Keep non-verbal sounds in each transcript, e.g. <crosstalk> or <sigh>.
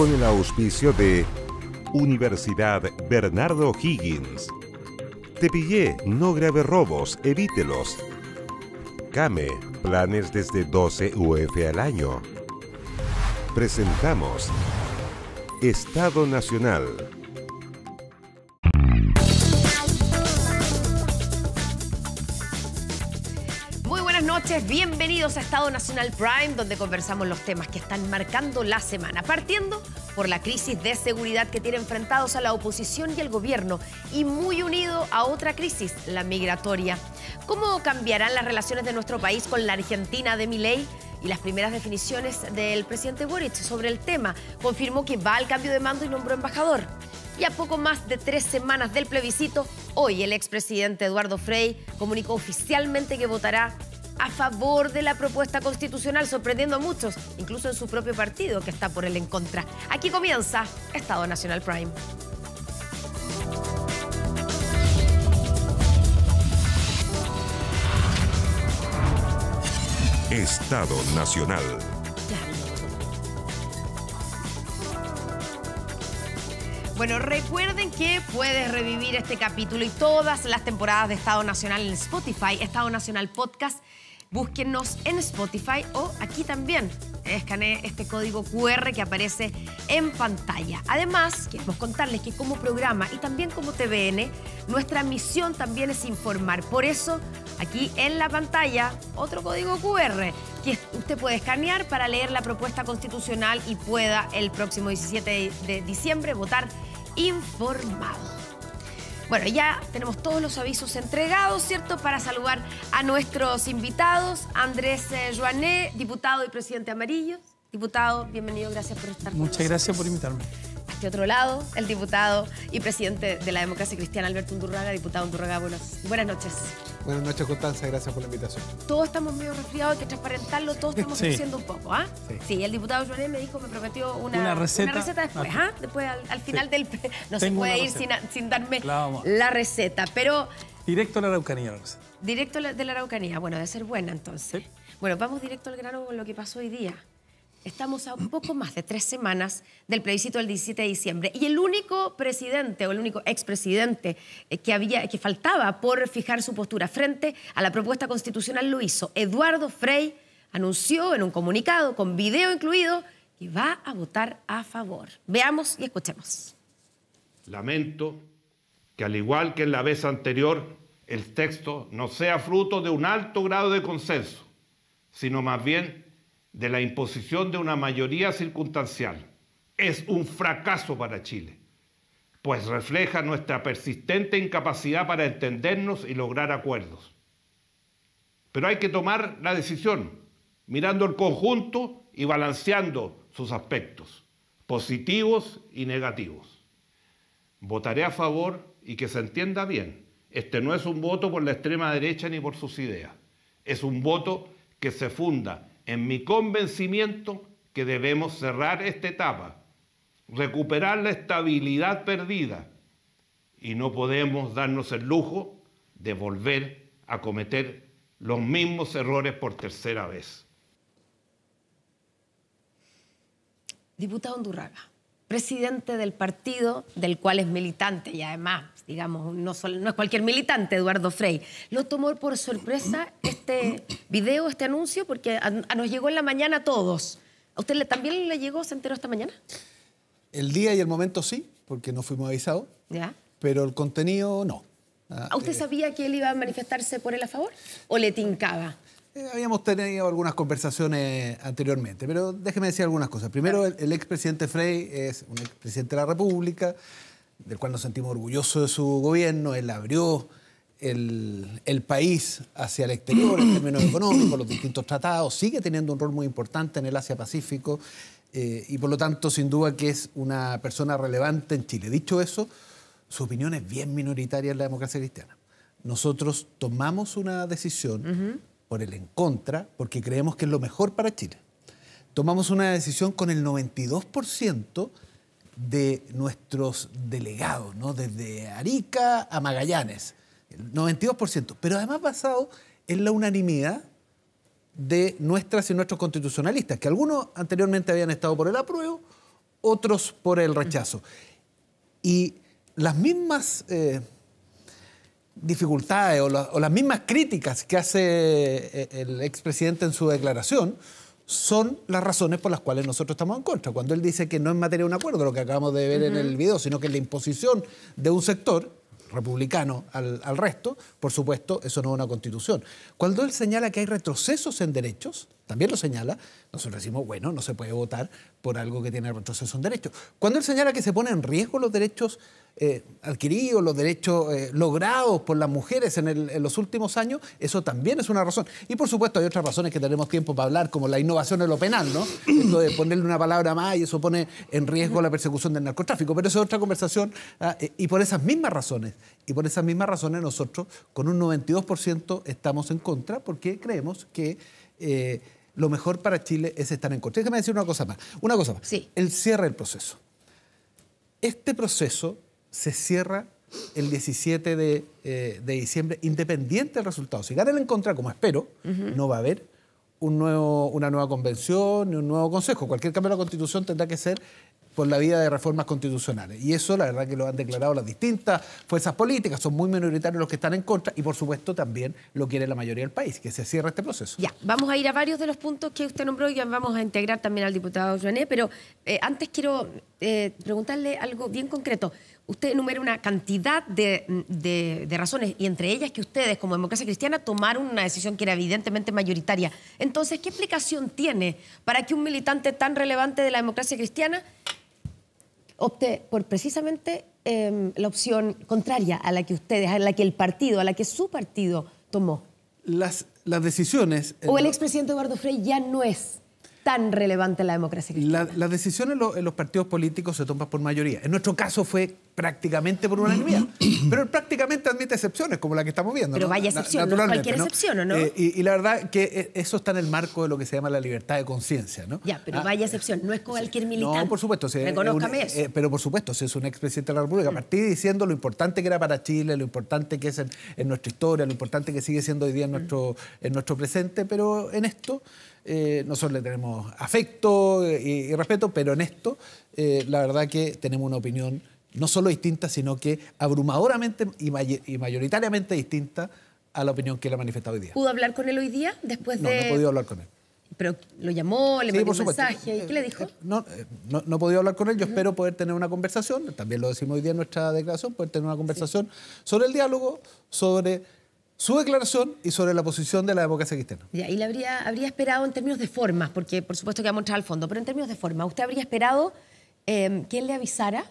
con el auspicio de Universidad Bernardo Higgins. Te pillé, no grabe robos, evítelos. Came, planes desde 12 UF al año. Presentamos Estado Nacional. Bienvenidos a Estado Nacional Prime, donde conversamos los temas que están marcando la semana, partiendo por la crisis de seguridad que tiene enfrentados a la oposición y el gobierno, y muy unido a otra crisis, la migratoria. ¿Cómo cambiarán las relaciones de nuestro país con la Argentina de Milei? y las primeras definiciones del presidente Boric sobre el tema. Confirmó que va al cambio de mando y nombró embajador. Y a poco más de tres semanas del plebiscito, hoy el expresidente Eduardo Frey comunicó oficialmente que votará a favor de la propuesta constitucional, sorprendiendo a muchos, incluso en su propio partido, que está por el en contra. Aquí comienza Estado Nacional Prime. Estado Nacional. Bueno, recuerden que puedes revivir este capítulo y todas las temporadas de Estado Nacional en Spotify, Estado Nacional Podcast Búsquennos en Spotify o aquí también. escaneé este código QR que aparece en pantalla. Además, queremos contarles que como programa y también como TVN, nuestra misión también es informar. Por eso, aquí en la pantalla, otro código QR que usted puede escanear para leer la propuesta constitucional y pueda el próximo 17 de diciembre votar informado. Bueno, ya tenemos todos los avisos entregados, ¿cierto? Para saludar a nuestros invitados. Andrés eh, Joané, diputado y presidente Amarillo. Diputado, bienvenido, gracias por estar Muchas gracias por invitarme de otro lado, el diputado y presidente de la democracia cristiana, Alberto Undurraga. Diputado Undurraga, buenas, buenas noches. Buenas noches, Constanza, gracias por la invitación. Todos estamos medio resfriados, hay que transparentarlo, todos estamos haciendo un poco, ¿ah? Sí. el diputado Joané me dijo, me prometió una, receta. receta, después, ¿ah? Después, al, final del... No se puede ir sin, sin, darme la, receta, pero... Directo a la Araucanía, la Directo de la Araucanía, bueno, debe ser buena entonces. Bueno, vamos directo al grano con lo que pasó hoy día. Estamos a un poco más de tres semanas del plebiscito del 17 de diciembre y el único presidente o el único expresidente eh, que, había, que faltaba por fijar su postura frente a la propuesta constitucional lo hizo. Eduardo Frey anunció en un comunicado, con video incluido, que va a votar a favor. Veamos y escuchemos. Lamento que al igual que en la vez anterior, el texto no sea fruto de un alto grado de consenso, sino más bien de la imposición de una mayoría circunstancial es un fracaso para Chile, pues refleja nuestra persistente incapacidad para entendernos y lograr acuerdos. Pero hay que tomar la decisión mirando el conjunto y balanceando sus aspectos, positivos y negativos. Votaré a favor y que se entienda bien. Este no es un voto por la extrema derecha ni por sus ideas. Es un voto que se funda en mi convencimiento que debemos cerrar esta etapa, recuperar la estabilidad perdida y no podemos darnos el lujo de volver a cometer los mismos errores por tercera vez. Diputado Undurraga, presidente del partido del cual es militante y además digamos, no, no es cualquier militante, Eduardo Frey. ¿Lo tomó por sorpresa este video, este anuncio? Porque nos llegó en la mañana a todos. ¿A usted le, también le llegó, se enteró esta mañana? El día y el momento sí, porque no fuimos avisados. Ya. Pero el contenido no. Ah, ¿A usted eh, sabía que él iba a manifestarse por él a favor? ¿O le tincaba? Eh, habíamos tenido algunas conversaciones anteriormente, pero déjeme decir algunas cosas. Primero, el, el expresidente Frey es un expresidente de la República, del cual nos sentimos orgullosos de su gobierno, él abrió el, país hacia el exterior en términos económicos, los distintos tratados, sigue teniendo un rol muy importante en el Asia-Pacífico eh, y por lo tanto sin duda que es una persona relevante en Chile. Dicho eso, su opinión es bien minoritaria en la democracia cristiana. Nosotros tomamos una decisión por el en contra porque creemos que es lo mejor para Chile. Tomamos una decisión con el 92% de nuestros delegados, ¿no? desde Arica a Magallanes, el 92%, pero además basado en la unanimidad de nuestras y nuestros constitucionalistas, que algunos anteriormente habían estado por el apruebo, otros por el rechazo. Y las mismas eh, dificultades o, o, las mismas críticas que hace eh, el expresidente en su declaración, son las razones por las cuales nosotros estamos en contra. Cuando él dice que no es materia de un acuerdo, lo que acabamos de ver en el video, sino que es la imposición de un sector republicano al, al resto, por supuesto, eso no es una constitución. Cuando él señala que hay retrocesos en derechos, también lo señala, nosotros decimos, bueno, no se puede votar por algo que tiene retroceso en derechos. Cuando él señala que se ponen en riesgo los derechos eh, adquiridos, los derechos eh, logrados por las mujeres en, los últimos años, eso también es una razón. Y por supuesto hay otras razones que tenemos tiempo para hablar, como la innovación en lo penal, ¿no? <clears throat> de ponerle una palabra más y eso pone en riesgo la persecución del narcotráfico, pero eso es otra conversación. Ah, eh, y por esas mismas razones, y por esas mismas razones nosotros con un 92% estamos en contra porque creemos que lo mejor para Chile es estar en contra. Déjame decir una cosa más. Una cosa más. Sí. El cierre del proceso. Este proceso se cierra el 17 eh, de, diciembre, independiente del resultado. Si ganan en contra, como espero, no va a haber un nuevo, una nueva convención ni un nuevo consejo. Cualquier cambio de la constitución tendrá que ser por la vía de reformas constitucionales. Y eso, la verdad, que lo han declarado las distintas fuerzas políticas, son muy minoritarios los que están en contra y, por supuesto, también lo quiere la mayoría del país, que se cierre este proceso. Ya, vamos a ir a varios de los puntos que usted nombró y vamos a integrar también al diputado Joané, pero eh, antes quiero eh, preguntarle algo bien concreto. Usted enumera una cantidad de razones y entre ellas que ustedes, como democracia cristiana, tomaron una decisión que era evidentemente mayoritaria. Entonces, ¿qué explicación tiene para que un militante tan relevante de la democracia cristiana opte por precisamente em, la opción contraria a la que ustedes, a la que el partido, a la que su partido tomó. Las, las decisiones... O el expresidente Eduardo Frey ya no es tan relevante la democracia las decisiones en, los partidos políticos se toman por mayoría. En nuestro caso fue prácticamente por unanimidad, <clears throat> pero prácticamente admite excepciones, como la que estamos viendo. Pero vaya excepción, no cualquier excepción, ¿o no? Eh, y, la verdad que eh, eso está en el marco de lo que se llama la libertad de conciencia, ¿no? Ya, pero ah, vaya eh, excepción, no es cualquier militante. No, por supuesto. Reconózcame pero por supuesto, si es un expresidente de la República, a mm. partir diciendo lo importante que era para Chile, lo importante que es en, nuestra historia, lo importante que sigue siendo hoy día en mm. nuestro, en nuestro presente, pero en esto... Eh, nosotros le tenemos afecto eh, y, respeto, pero en esto eh, la verdad que tenemos una opinión no solo distinta, sino que abrumadoramente y, mayoritariamente distinta a la opinión que él ha manifestado hoy día. ¿Pudo hablar con él hoy día después de...? No, no he podido hablar con él. Pero lo llamó, le mandó un mensaje. ¿Y qué le dijo? No, no, he podido hablar con él. Yo espero poder tener una conversación. También lo decimos hoy día en nuestra declaración, poder tener una conversación sobre el diálogo, sobre su declaración y sobre la posición de la democracia cristiana. y le habría, habría esperado en términos de formas, porque por supuesto que ha a entrar al fondo, pero en términos de forma, ¿usted habría esperado eh, que él le avisara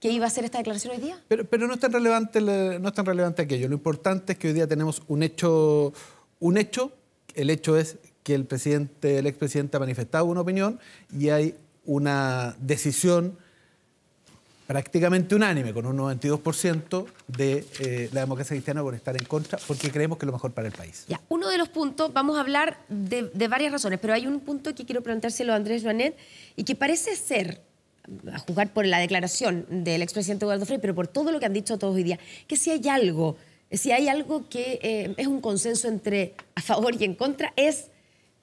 que iba a hacer esta declaración hoy día? Pero, pero no, es tan relevante, no es tan relevante aquello. Lo importante es que hoy día tenemos un hecho, un hecho el hecho es que el presidente, el expresidente ha manifestado una opinión y hay una decisión prácticamente unánime, con un 92% de eh, la democracia cristiana por estar en contra, porque creemos que es lo mejor para el país. Ya, uno de los puntos, vamos a hablar de, varias razones, pero hay un punto que quiero preguntárselo a Andrés Joanet y que parece ser, a juzgar por la declaración del expresidente Eduardo Frei, pero por todo lo que han dicho todos hoy día, que si hay algo, si hay algo que eh, es un consenso entre a favor y en contra, es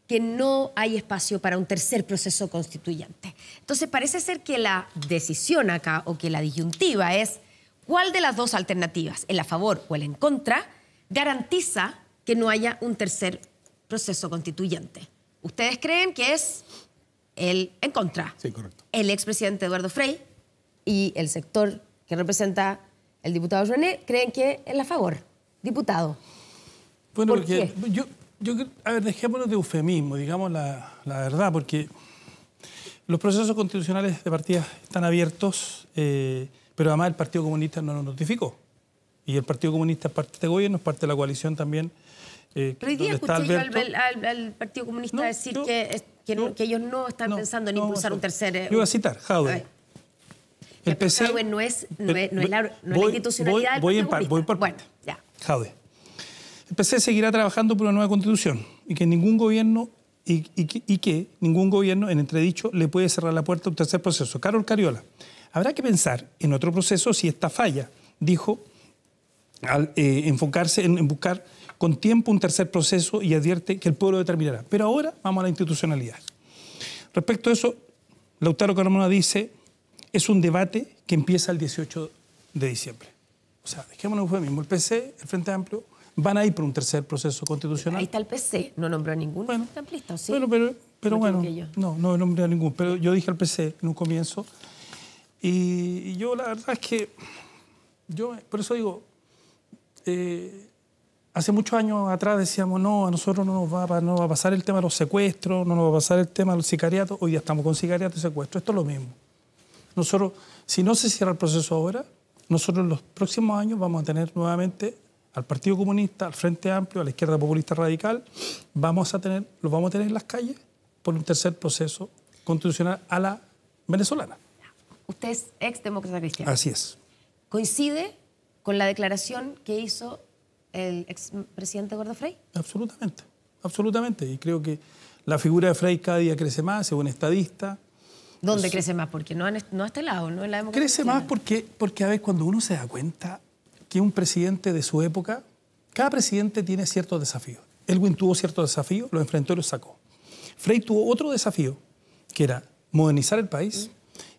que no hay espacio para un tercer proceso constituyente. Entonces parece ser que la decisión acá o que la disyuntiva es cuál de las dos alternativas, el a favor o el en contra, garantiza que no haya un tercer proceso constituyente. ¿Ustedes creen que es el en contra? Sí, correcto. El expresidente Eduardo Frey y el sector que representa el diputado René creen que el a favor. Diputado. Bueno, ¿Por porque yo yo, a ver, dejémonos de eufemismo, digamos la, la verdad, porque los procesos constitucionales de partidas están abiertos, eh, pero además el Partido Comunista no nos notificó. Y el Partido Comunista es parte de este gobierno, es parte de la coalición también. Eh, pero hoy día escuché al, Partido Comunista decir que, ellos no están pensando en impulsar un tercer... Eh, yo voy a citar, Jaude. El PC... no es, la, institucionalidad voy, del voy en par, voy por Jaude. El PC seguirá trabajando por una nueva constitución y que ningún gobierno y, que ningún gobierno en entredicho le puede cerrar la puerta a un tercer proceso. Carol Cariola, habrá que pensar en otro proceso si esta falla, dijo al eh, enfocarse en, buscar con tiempo un tercer proceso y advierte que el pueblo determinará. Pero ahora vamos a la institucionalidad. Respecto a eso, Lautaro Carmona dice, es un debate que empieza el 18 de diciembre. O sea, dejémonos mismo el PC, el Frente Amplio, van a ir por un tercer proceso constitucional. Ahí está el PC, no nombró a ninguno. bueno, sí? Bueno, pero, bueno, no, no nombró a ningún, pero yo dije al PC en un comienzo, y, yo la verdad es que, yo por eso digo, eh, hace muchos años atrás decíamos, no, a nosotros no nos, va, no va a pasar el tema de los secuestros, no nos va a pasar el tema de los sicariatos, hoy ya estamos con sicariatos y secuestros. esto es lo mismo. Nosotros, si no se cierra el proceso ahora, nosotros en los próximos años vamos a tener nuevamente al Partido Comunista, al Frente Amplio, a la izquierda populista radical, vamos a tener, los vamos a tener en las calles por un tercer proceso constitucional a la venezolana. Usted es ex demócrata Así es. ¿Coincide con la declaración que hizo el ex presidente Gordo Frey? Absolutamente, absolutamente. Y creo que la figura de Frey cada día crece más, un estadista. ¿Dónde crece más? Porque no, no a este lado, no en la democracia. Crece más porque, porque a veces cuando uno se da cuenta que un presidente de su época, cada presidente tiene ciertos desafíos. Elwin tuvo cierto desafíos, lo enfrentó y lo sacó. Frey tuvo otro desafío, que era modernizar el país,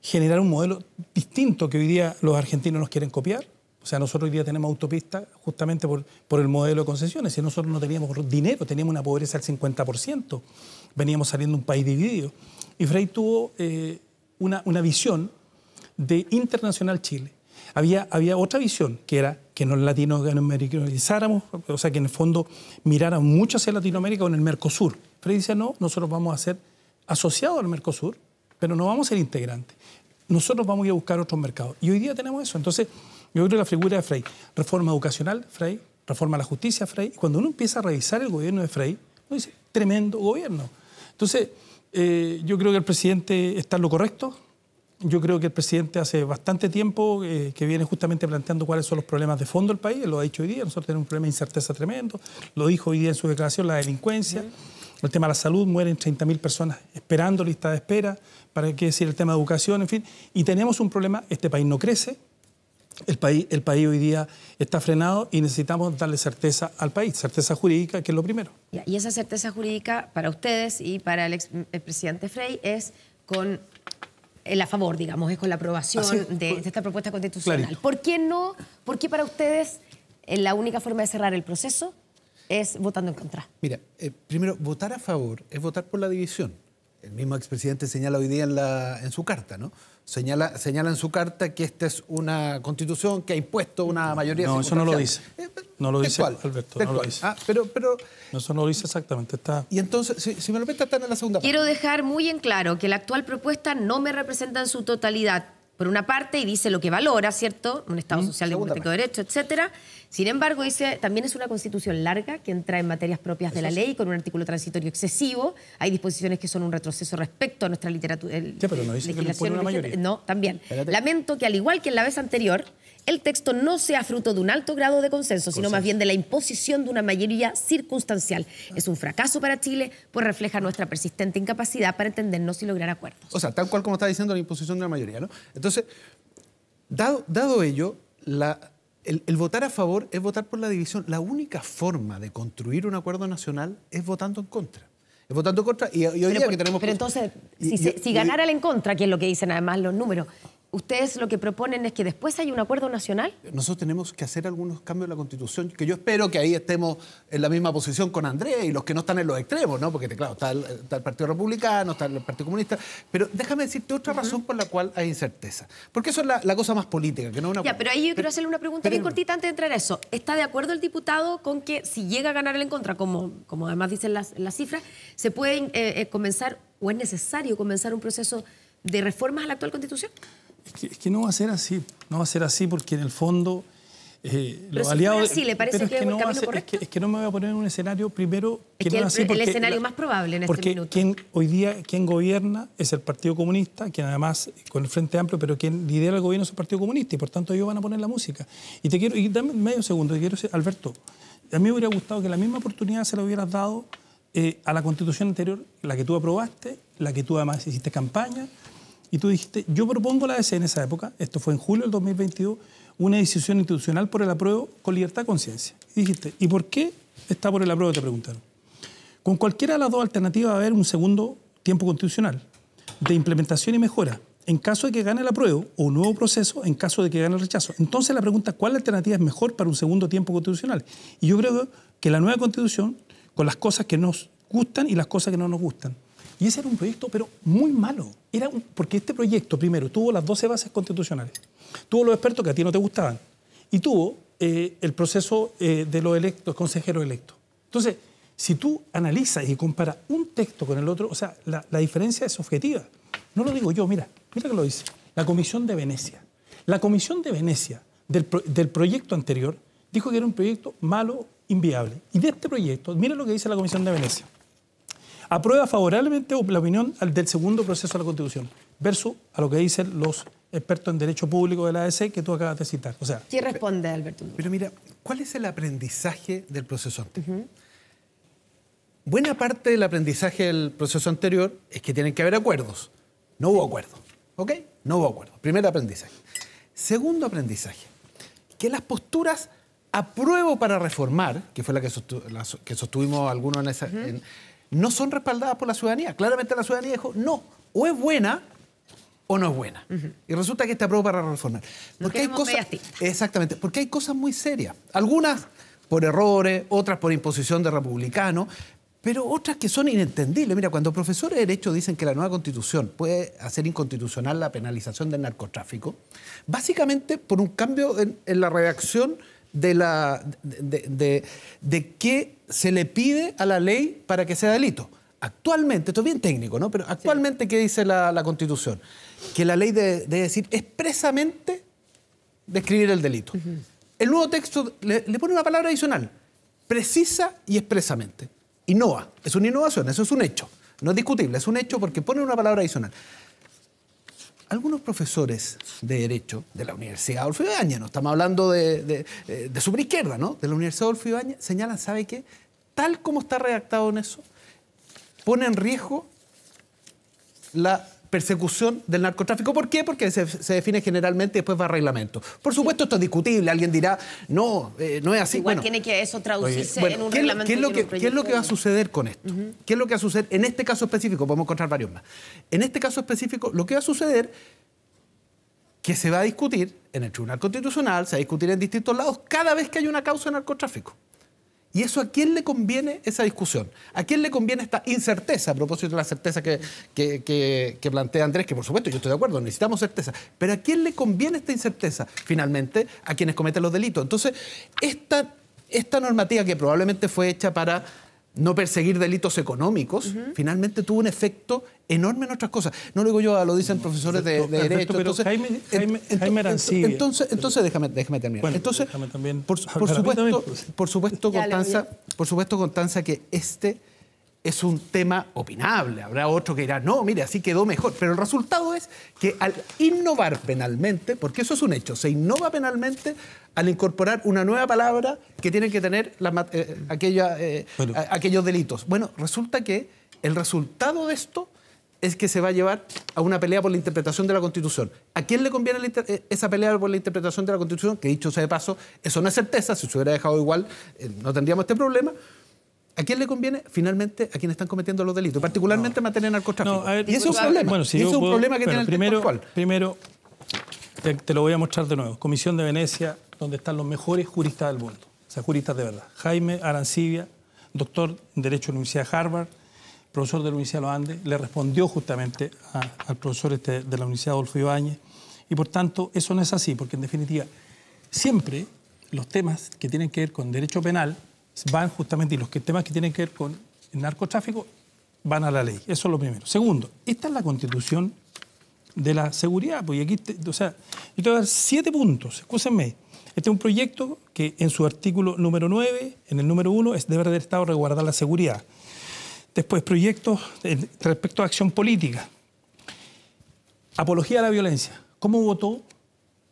generar un modelo distinto que hoy día los argentinos nos quieren copiar. O sea, nosotros hoy día tenemos autopista... justamente por, por el modelo de concesiones. ...y nosotros no teníamos dinero, teníamos una pobreza del 50%, veníamos saliendo un país dividido. Y Frey tuvo eh, una, una visión de Internacional Chile había, otra visión, que era que nos latinoamericanizáramos, o sea, que en el fondo miraran mucho hacia Latinoamérica con el Mercosur. Frey dice, no, nosotros vamos a ser asociados al Mercosur, pero no vamos a ser integrantes. Nosotros vamos a ir a buscar otros mercados. Y hoy día tenemos eso. Entonces, yo creo que la figura de Frey, reforma educacional, Frey, reforma a la justicia, Frey. Y cuando uno empieza a revisar el gobierno de Frey, uno dice, tremendo gobierno. Entonces, eh, yo creo que el presidente está en lo correcto, yo creo que el presidente hace bastante tiempo eh, que viene justamente planteando cuáles son los problemas de fondo del país, lo ha dicho hoy día, nosotros tenemos un problema de incerteza tremendo, lo dijo hoy día en su declaración, la delincuencia, el tema de la salud, mueren 30.000 personas esperando lista de espera, para qué decir el tema de educación, en fin, y tenemos un problema, este país no crece, el país, el país hoy día está frenado y necesitamos darle certeza al país, certeza jurídica, que es lo primero. Y esa certeza jurídica para ustedes y para el, ex, presidente Frey es con el eh, a favor, digamos, es con la aprobación ah, de, esta propuesta constitucional. ¿Por qué no? ¿Por qué para ustedes eh, la única forma de cerrar el proceso es votando en contra? Mira, eh, primero, votar a favor es votar por la división. El mismo expresidente señala hoy día en su carta, ¿no? Señala, señala en su carta que esta es una constitución que ha impuesto una mayoría. No, eso no lo dice. No lo eh, dice, Alberto. No lo dice. Ah, pero, pero, eso no lo dice exactamente. Está... Y entonces, si, me lo permite, está en la segunda. parte. Quiero dejar muy en claro que la actual propuesta no me representa en su totalidad por una parte, y dice lo que valora, ¿cierto? Un Estado social de de derecho, etcétera. Sin embargo, dice, también es una constitución larga que entra en materias propias de la ley con un artículo transitorio excesivo. Hay disposiciones que son un retroceso respecto a nuestra literatura. Sí, pero no dice que no, también. Lamento que, al igual que en la vez anterior, el texto no sea fruto de un alto grado de consenso, sino más bien de la imposición de una mayoría circunstancial. Ah. Es un fracaso para Chile, pues refleja nuestra persistente incapacidad para entendernos y lograr acuerdos. O sea, tal cual como está diciendo la imposición de la mayoría, ¿no? Entonces, dado, dado ello, el, votar a favor es votar por la división. La única forma de construir un acuerdo nacional es votando en contra. Es votando en contra y, hoy día que tenemos... Pero entonces, si, si ganara el en contra, que es lo que dicen además los números, ustedes lo que proponen es que después haya un acuerdo nacional. Nosotros tenemos que hacer algunos cambios en la Constitución, que yo espero que ahí estemos en la misma posición con Andrés y los que no están en los extremos, ¿no? Porque, claro, está el, Partido Republicano, está el Partido Comunista. Pero déjame decirte otra razón por la cual hay incerteza. Porque eso es la, cosa más política, que no una... Ya, pero ahí yo quiero hacerle una pregunta bien cortita antes de entrar a eso. ¿Está de acuerdo el diputado con que si llega a ganar el en contra, como, como además dicen las, cifras, se puede eh, eh, comenzar o es necesario comenzar un proceso de reformas a la actual Constitución? que, es que no va a ser así, no va a ser así porque en el fondo... Eh, los aliados. Sí, le parece que, es que, no es que, es que no me voy a poner en un escenario primero que, es no el, porque, el escenario más probable en este porque este minuto. Quien, hoy día quien gobierna es el Partido Comunista, quien además con el Frente Amplio, pero quien lidera el gobierno es el Partido Comunista y por tanto ellos van a poner la música. Y te quiero, y dame medio segundo, quiero decir, Alberto, a mí me hubiera gustado que la misma oportunidad se la hubieras dado eh, a la constitución anterior, la que tú aprobaste, la que tú además hiciste campaña, y tú dijiste, yo propongo la DC en esa época, esto fue en julio del 2022, una decisión institucional por el apruebo con libertad de conciencia. Y dijiste, ¿y por qué está por el apruebo? Te preguntaron. Con cualquiera de las dos alternativas va a haber un segundo tiempo constitucional de implementación y mejora en caso de que gane el apruebo o un nuevo proceso en caso de que gane el rechazo. Entonces la pregunta, ¿cuál alternativa es mejor para un segundo tiempo constitucional? Y yo creo que la nueva constitución, con las cosas que nos gustan y las cosas que no nos gustan, y ese era un proyecto, pero muy malo. Era porque este proyecto, primero, tuvo las 12 bases constitucionales, tuvo los expertos que a ti no te gustaban, y tuvo eh, el proceso eh, de los electos, consejeros electos. Entonces, si tú analizas y comparas un texto con el otro, o sea, la, diferencia es objetiva. No lo digo yo, mira, mira que lo dice. La Comisión de Venecia. La Comisión de Venecia del proyecto anterior dijo que era un proyecto malo, inviable. Y de este proyecto, mira lo que dice la Comisión de Venecia aprueba favorablemente la opinión del segundo proceso de la Constitución, versus a lo que dicen los expertos en Derecho Público de la ADC que tú acabas de citar. O sea, ¿Qué responde Alberto? Pero mira, ¿cuál es el aprendizaje del proceso anterior? Buena parte del aprendizaje del proceso anterior es que tienen que haber acuerdos. No hubo acuerdo. ¿Ok? No hubo acuerdo. Primer aprendizaje. Segundo aprendizaje, que las posturas apruebo para reformar, que fue la que, sostuvimos algunos en, esa, en, no son respaldadas por la ciudadanía. Claramente la ciudadanía dijo, no, o es buena o no es buena. Y resulta que está aprobada para reformar. Porque hay cosas, exactamente, porque hay cosas muy serias. Algunas por errores, otras por imposición de republicanos, pero otras que son inentendibles. Mira, cuando profesores de Derecho dicen que la nueva constitución puede hacer inconstitucional la penalización del narcotráfico, básicamente por un cambio en, la reacción de, la, de, qué se le pide a la ley para que sea delito. Actualmente, esto es bien técnico, ¿no? Pero actualmente, ¿qué dice la, Constitución? Que la ley debe, decir expresamente describir el delito. El nuevo texto le, le, pone una palabra adicional, precisa y expresamente. Innova, es una innovación, eso es un hecho. No es discutible, es un hecho porque pone una palabra adicional algunos profesores de Derecho de la Universidad Adolfo Ibaña, no estamos hablando de, de, eh, de ¿no? De la Universidad Adolfo Ibaña, señalan, ¿sabe qué? Tal como está redactado en eso, pone en riesgo la persecución del narcotráfico. ¿Por qué? Porque se, define generalmente y después va reglamento. Por supuesto, esto es discutible. Alguien dirá, no, eh, no es así. Igual tiene que eso traducirse en un reglamento. ¿qué es, lo que, va a suceder con esto? ¿Qué es lo que va a suceder en este caso específico? Podemos encontrar varios más. En este caso específico, lo que va a suceder que se va a discutir en el Tribunal Constitucional, se va a discutir en distintos lados cada vez que hay una causa de narcotráfico. ¿Y eso a quién le conviene esa discusión? ¿A quién le conviene esta incerteza a propósito de la certeza que, plantea Andrés? Que por supuesto yo estoy de acuerdo, necesitamos certeza. Pero ¿a quién le conviene esta incerteza? Finalmente, a quienes cometen los delitos. Entonces, esta normativa que probablemente fue hecha para no perseguir delitos económicos, finalmente tuvo un efecto enorme en otras cosas. No lo digo yo, ah, lo dicen profesores de, derecho. Pero entonces, entonces, déjame, déjame terminar. entonces, pues. por, supuesto, por, supuesto, por supuesto, Constanza, que este es un tema opinable. Habrá otro que dirá, no, mire, así quedó mejor. Pero el resultado es que al innovar penalmente, porque eso es un hecho, se innova penalmente al incorporar una nueva palabra que tienen que tener eh, eh, eh, aquellos delitos. Bueno, resulta que el resultado de esto es que se va a llevar a una pelea por la interpretación de la Constitución. ¿A quién le conviene esa pelea por la interpretación de la Constitución? Que dicho sea de paso, eso no es certeza, si se hubiera dejado igual no tendríamos este problema, ¿A quién le conviene? Finalmente, a quienes están cometiendo los delitos, particularmente mantener en materia narcotráfico. y eso es un problema. es un problema que el primero, Primero, te, lo voy a mostrar de nuevo. Comisión de Venecia, donde están los mejores juristas del mundo. O sea, juristas de verdad. Jaime Arancibia, doctor en Derecho de la Universidad de Harvard, profesor de la Universidad de los Andes, le respondió justamente al profesor este de la Universidad Adolfo Ibáñez. Y por tanto, eso no es así, porque en definitiva, siempre los temas que tienen que ver con derecho penal van justamente, y los temas que tienen que ver con el narcotráfico van a la ley. Eso es lo primero. Segundo, esta es la constitución de la seguridad. o sea, yo te voy a dar siete puntos, escúsenme. Este es un proyecto que en su artículo número 9, en el número 1, es deber del Estado resguardar la seguridad. Después, proyectos eh, respecto a acción política. Apología a la violencia. ¿Cómo votó?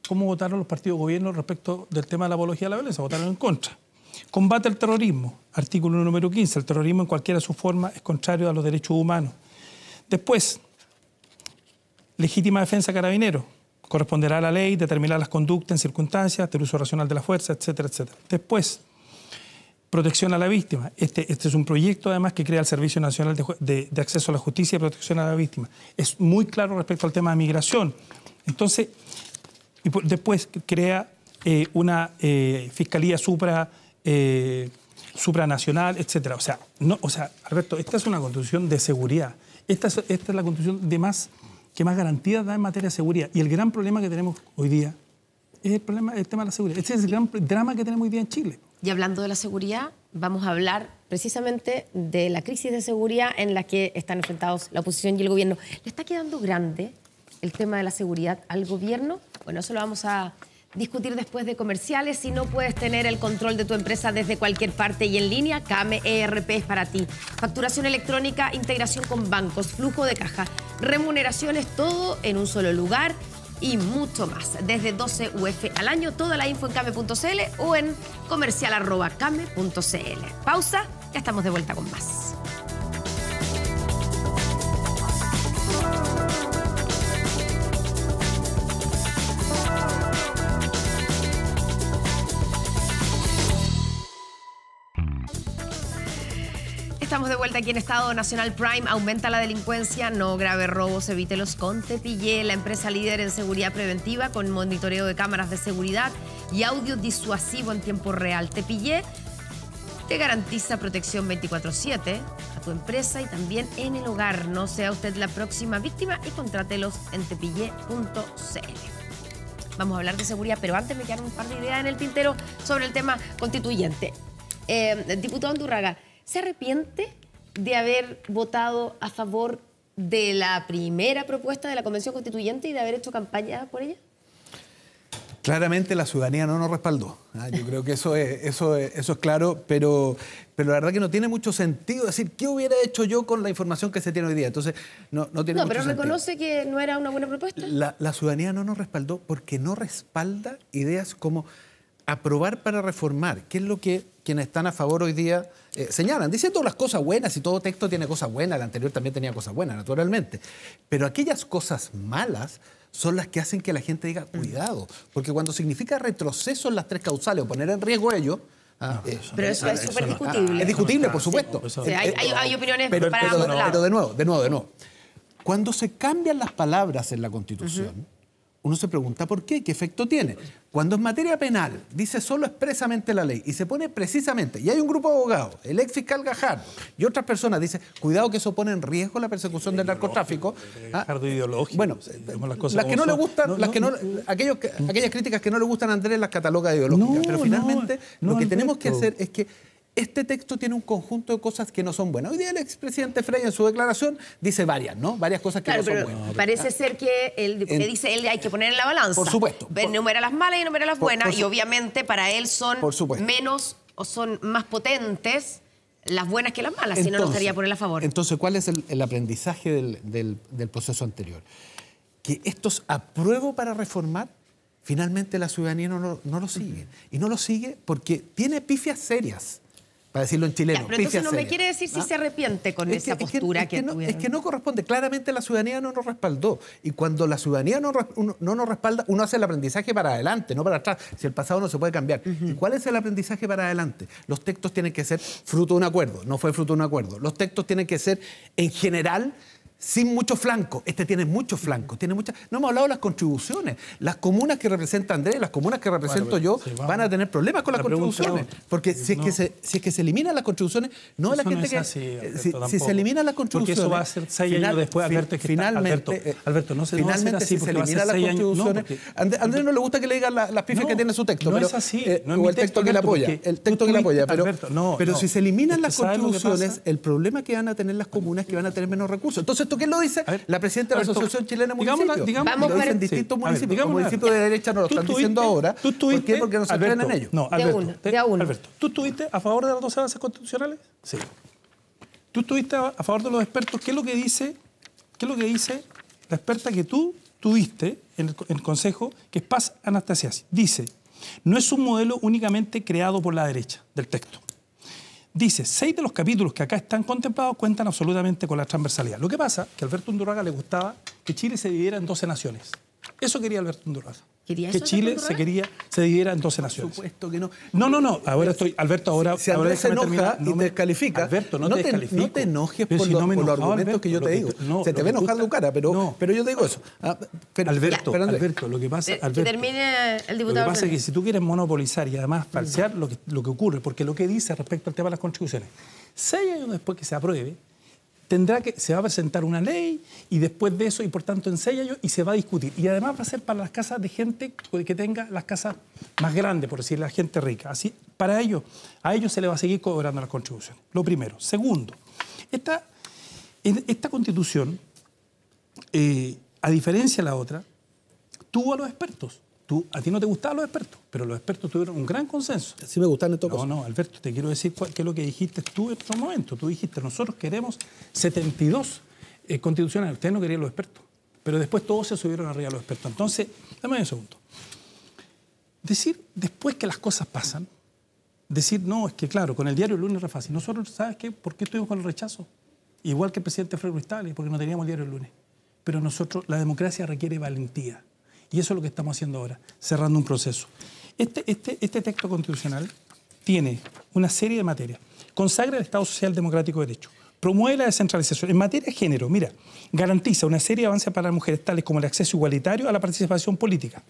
¿Cómo votaron los partidos de gobierno respecto del tema de la apología a la violencia? Votaron en contra. Combate al terrorismo, artículo número 15. El terrorismo en cualquiera de sus formas es contrario a los derechos humanos. Después, legítima defensa carabinero. Corresponderá a la ley determinar las conductas en circunstancias del uso racional de la fuerza, etcétera, etcétera. Después, protección a la víctima. Este, este es un proyecto además que crea el Servicio Nacional de, Acceso a la Justicia y Protección a la Víctima. Es muy claro respecto al tema de migración. Entonces, después crea eh, una eh, fiscalía supra eh, supranacional, etcétera. O sea, no, Alberto, esta es una constitución de seguridad. Esta es, la constitución de más, que más garantías da en materia de seguridad. Y el gran problema que tenemos hoy día es el, problema, el tema de la seguridad. Este es el gran drama que tenemos hoy día en Chile. Y hablando de la seguridad, vamos a hablar precisamente de la crisis de seguridad en la que están enfrentados la oposición y el gobierno. ¿Le está quedando grande el tema de la seguridad al gobierno? Bueno, eso lo vamos a discutir después de comerciales. Si no puedes tener el control de tu empresa desde cualquier parte y en línea, CAME ERP es para ti. Facturación electrónica, integración con bancos, flujo de caja, remuneraciones, todo en un solo lugar y mucho más. Desde 12 UF al año, toda la info en came.cl o en comercial.came.cl. Pausa, ya estamos de vuelta con más. estamos de vuelta aquí en Estado Nacional Prime. Aumenta la delincuencia, no grave robos, evítelos con Tepillé. la empresa líder en seguridad preventiva con monitoreo de cámaras de seguridad y audio disuasivo en tiempo real. Tepillé te garantiza protección 24/7 a tu empresa y también en el hogar. No sea usted la próxima víctima y contrátelos en tepillé.cl vamos a hablar de seguridad, pero antes me quedaron un par de ideas en el pintero sobre el tema constituyente. Eh, diputado Andurraga, ¿Se arrepiente de haber votado a favor de la primera propuesta de la Convención Constituyente y de haber hecho campaña por ella? Claramente la ciudadanía no nos respaldó. ¿ah? Yo creo que eso es, eso eso es claro, pero, pero la verdad que no tiene mucho sentido decir qué hubiera hecho yo con la información que se tiene hoy día. Entonces, no, no tiene No, pero reconoce que no era una buena propuesta. La, la ciudadanía no nos respaldó porque no respalda ideas como aprobar para reformar, que es lo que quienes están a favor hoy día eh, señalan, señalan, todas las cosas buenas, y todo texto tiene cosas buenas, el anterior también tenía cosas buenas, naturalmente, pero aquellas cosas malas son las que hacen que la gente diga cuidado, porque cuando significa retroceso en las tres causales o poner en riesgo ello, ah, eh, pero eso, ah, es súper discutible. Ah, es discutible, por supuesto. Eh, hay, opiniones para pero, Pero de nuevo, de nuevo, de nuevo. Cuando se cambian las palabras en la Constitución, uno se pregunta por qué, qué efecto tiene. Cuando en materia penal dice solo expresamente la ley y se pone precisamente, y hay un grupo de abogados, el ex fiscal Gajardo y otras personas dice, cuidado que eso pone en riesgo la persecución del narcotráfico. ¿ah? ideológico. Bueno, las, cosas que no le gustan, las que no, aquellas críticas que no le gustan a Andrés las cataloga de ideológicas. Pero finalmente lo que tenemos que hacer es que este texto tiene un conjunto de cosas que no son buenas. Hoy día el expresidente Frey en su declaración dice varias, ¿no? Varias cosas que no son buenas. Parece ser que él dice él hay que poner en la balanza. Por supuesto. Numera enumera las malas y enumera las buenas. y obviamente para él son menos o son más potentes las buenas que las malas, si no, no estaría por él a favor. Entonces, ¿cuál es el, aprendizaje del, proceso anterior? Que estos apruebo para reformar finalmente la ciudadanía no lo, no lo sigue. Y no lo sigue porque tiene pifias serias decirlo en chileno. pero entonces no me quiere decir si ¿Ah? se arrepiente con esa postura es que, no, corresponde. Claramente la ciudadanía no nos respaldó. Y cuando la ciudadanía no, nos respalda, uno hace el aprendizaje para adelante, no para atrás. Si el pasado no se puede cambiar. ¿Y cuál es el aprendizaje para adelante? Los textos tienen que ser fruto de un acuerdo. No fue fruto de un acuerdo. Los textos tienen que ser, en general, sin mucho flanco Este tiene mucho flanco tiene muchas. No hemos hablado de las contribuciones. Las comunas que representa Andrés, las comunas que represento yo, van a tener problemas con las contribuciones. Porque si es, que se, si es que se eliminan las contribuciones, no es la gente no es que. Así, eh, si, se eliminan las contribuciones. Porque eso va a ser seis años después, Alberto, finalmente, eh, Alberto, no se Finalmente, así si se eliminan las contribuciones. Andrés no le gusta que le digan las, pifes que tiene su texto. No es así. Eh, no es o el texto, que le apoya. El texto que le apoya. Pero si se eliminan las contribuciones, el problema que van a tener las comunas es que van a tener menos recursos. Entonces, ¿Qué quién lo dice? La presidenta de la Asociación Chilena de Municipios. Digamos, Vamos lo distintos municipios. Digamos, los municipios de derecha no lo están diciendo ahora. ¿Por qué? Porque no se en ellos. No, Alberto, uno, Alberto, ¿tú estuviste a favor de las dos avances constitucionales? Sí. ¿Tú estuviste a, favor de los expertos? ¿Qué es lo que dice, qué lo que dice la experta que tú tuviste en el, Consejo, que es Paz Anastasiás? Dice, no es un modelo únicamente creado por la derecha del texto dice, seis de los capítulos que acá están contemplados cuentan absolutamente con la transversalidad. Lo que pasa es que a Alberto Undurraga le gustaba que Chile se dividiera en 12 naciones. Eso quería Alberto Undurraga que Chile se quería se dividiera en 12 naciones. Por supuesto que no. No, no, no. Ahora estoy, Alberto, ahora. Si ahora se enoja y descalifica. Alberto, no, te, No te enojes por, los, argumentos que yo te digo. se te ve enojado tu cara, pero, pero yo te digo eso. Ah, pero, Alberto, Alberto, lo que pasa. Alberto, el diputado. Lo que pasa es que si tú quieres monopolizar y además parsear mm. lo que, lo que ocurre, porque lo que dice respecto al tema de las contribuciones, seis años después que se apruebe, que, se va a presentar una ley y después de eso, y por tanto en seis y se va a discutir. Y además va a ser para las casas de gente que tenga las casas más grandes, por decir, la gente rica. Así, para ellos, a ellos se les va a seguir cobrando la contribución. Lo primero. Segundo, esta, esta constitución, eh, a diferencia de la otra, tuvo a los expertos a ti no te gustaban los expertos, pero los expertos tuvieron un gran consenso. Sí me gustan estos No, no, Alberto, te quiero decir qué es lo que dijiste tú en estos momento. Tú dijiste, nosotros queremos 72 eh, constitucionales. Ustedes no querían los expertos, pero después todos se subieron arriba los expertos. Entonces, dame un segundo. Decir después que las cosas pasan, decir, no, es que claro, con el diario el lunes era fácil. Nosotros, ¿sabes qué? ¿Por qué estuvimos con el rechazo? Igual que el presidente Fred Cristales, porque no teníamos el diario el lunes. Pero nosotros, la democracia requiere valentía y eso es lo que estamos haciendo ahora, cerrando un proceso. Este, este, este texto constitucional tiene una serie de materias. Consagra el Estado Social Democrático de Derecho. Promueve la descentralización. En materia de género, mira, garantiza una serie de avances para las mujeres, tales como el acceso igualitario a la participación política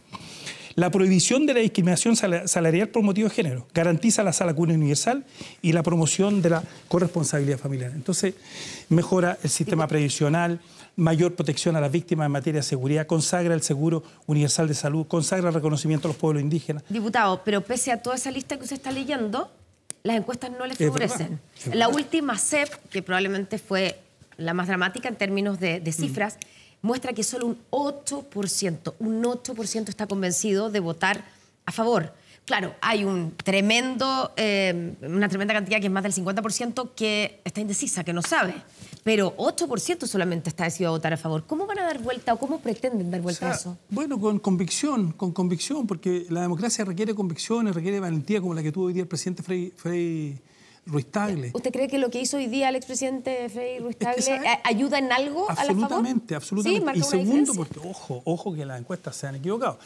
la prohibición de la discriminación salarial por motivo de género, garantiza la sala cuna universal y la promoción de la corresponsabilidad familiar. Entonces, mejora el sistema previsional, mayor protección a las víctimas en materia de seguridad, consagra el Seguro Universal de Salud, consagra el reconocimiento a los pueblos indígenas. Diputado, pero pese a toda esa lista que usted está leyendo, las encuestas no les favorecen. La última CEP, que probablemente fue la más dramática en términos de, cifras, muestra que solo un 8%, un 8% está convencido de votar a favor. Claro, hay un tremendo, eh, una tremenda cantidad que es más del 50% que está indecisa, que no sabe. Pero 8% solamente está decidido a votar a favor. ¿Cómo van a dar vuelta o cómo pretenden dar vuelta a eso? Bueno, con convicción, con convicción, porque la democracia requiere convicciones, requiere valentía, como la que tuvo hoy día el presidente Frey... Ruiz ¿Usted cree que lo que hizo hoy día el expresidente Frei Ruiz Tagle eh, ayuda en algo absolutamente, a la favor? Absolutamente, absolutamente. y segundo, porque ojo, ojo que las encuestas se han equivocado.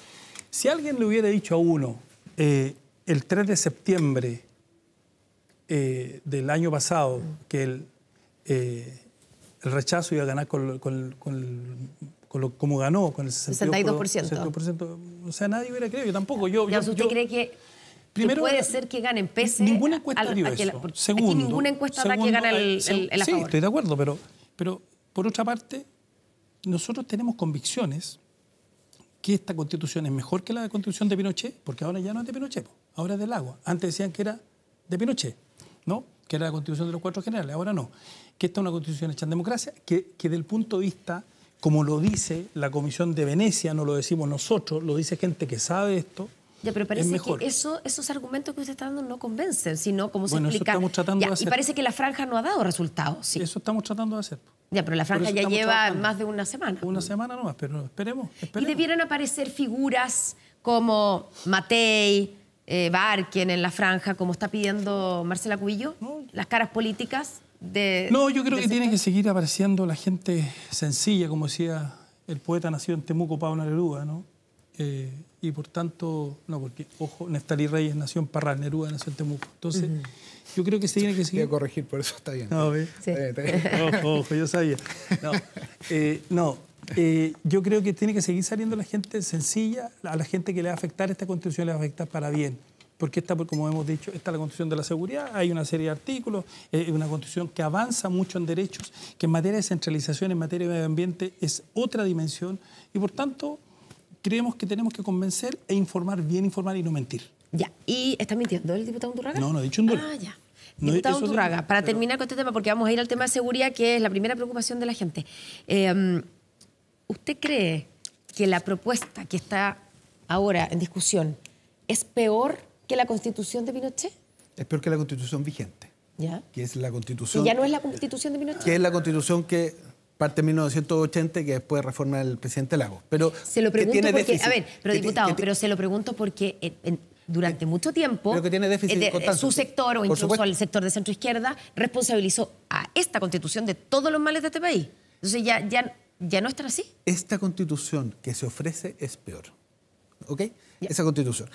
Si alguien le hubiera dicho a uno eh, el 3 de septiembre eh, del año pasado que el, rechazo iba a ganar con, como ganó, con el 62%. 62%. O sea, nadie hubiera creído, yo tampoco. Yo, ¿Usted cree que Primero, puede ser que ganen pese Ninguna encuesta ninguna encuesta da que gane el, el, Sí, estoy de acuerdo, pero, pero por otra parte, nosotros tenemos convicciones que esta constitución es mejor que la constitución de Pinochet, porque ahora ya no es de Pinochet, ahora es del agua. Antes decían que era de Pinochet, ¿no? que era la constitución de los cuatro generales, ahora no. Que esta es una constitución hecha en democracia, que, que del punto de vista, como lo dice la Comisión de Venecia, no lo decimos nosotros, lo dice gente que sabe esto, ya, pero parece que eso, esos argumentos que usted está dando no convencen, sino como se explica. Eso estamos tratando de hacer. Y parece que la franja no ha dado resultados. Eso estamos tratando de hacer. Ya, pero la franja ya lleva más de una semana. Una semana nomás, pero esperemos, esperemos. Y debieran aparecer figuras como Matei, eh, en la franja, como está pidiendo Marcela Cubillo, las caras políticas de... No, yo creo que tiene que seguir apareciendo la gente sencilla, como decía el poeta nacido en Temuco, Pablo Neruda, ¿no? Eh, y por tanto, no, porque, ojo, Nestalí Reyes nació en Parral, Neruda nació en Temuco. Entonces, yo creo que se tiene que seguir. Voy a corregir, por eso está bien. No, eh, <laughs> Ojo, yo sabía. No, eh, yo creo que tiene que seguir saliendo la gente sencilla, a la gente que le va a afectar esta constitución, le va a afectar para bien. Porque esta, como hemos dicho, está la constitución de la seguridad, hay una serie de artículos, es una constitución que avanza mucho en derechos, que en materia de centralización, en materia de medio ambiente, es otra dimensión. Y por tanto, creemos que tenemos que convencer e informar bien, informar y no mentir. Ya, ¿y está mintiendo el diputado Uturraga? No, no he dicho un duro. Ah, ya. Diputado no, para terminar con este tema, porque vamos a ir al tema de seguridad, que es la primera preocupación de la gente. Em, ¿Usted cree que la propuesta que está ahora en discusión es peor que la constitución de Pinochet? Es peor que la constitución vigente. ¿Ya? Que es la constitución... ya no es la constitución de Pinochet. Que es la constitución que parte de 1980 que después reforma el presidente Lago. Pero se lo pregunto porque, a ver, pero diputado, pero se lo pregunto porque durante eh, mucho tiempo su sector o incluso el sector de centro izquierda responsabilizó a esta constitución de todos los males de este país. Entonces ya, ya, ya no está así. Esta constitución que se ofrece es peor. ¿Ok? Esa constitución.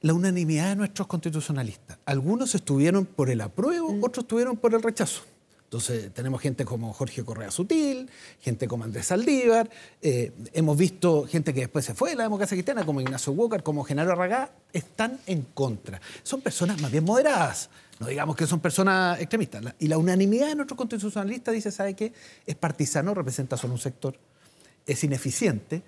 La unanimidad de nuestros constitucionalistas. Algunos estuvieron por el apruebo, mm. otros estuvieron por el rechazo. Entonces, tenemos gente como Jorge Correa Sutil, gente como Andrés Saldívar, eh, hemos visto gente que después se fue de la democracia cristiana, como Ignacio Walker, como Genaro Arragá, están en contra. Son personas más bien moderadas, no digamos que son personas extremistas. Y la unanimidad de nuestros constitucionalistas dice, ¿sabe qué? Es partisano, representa solo un sector, es ineficiente,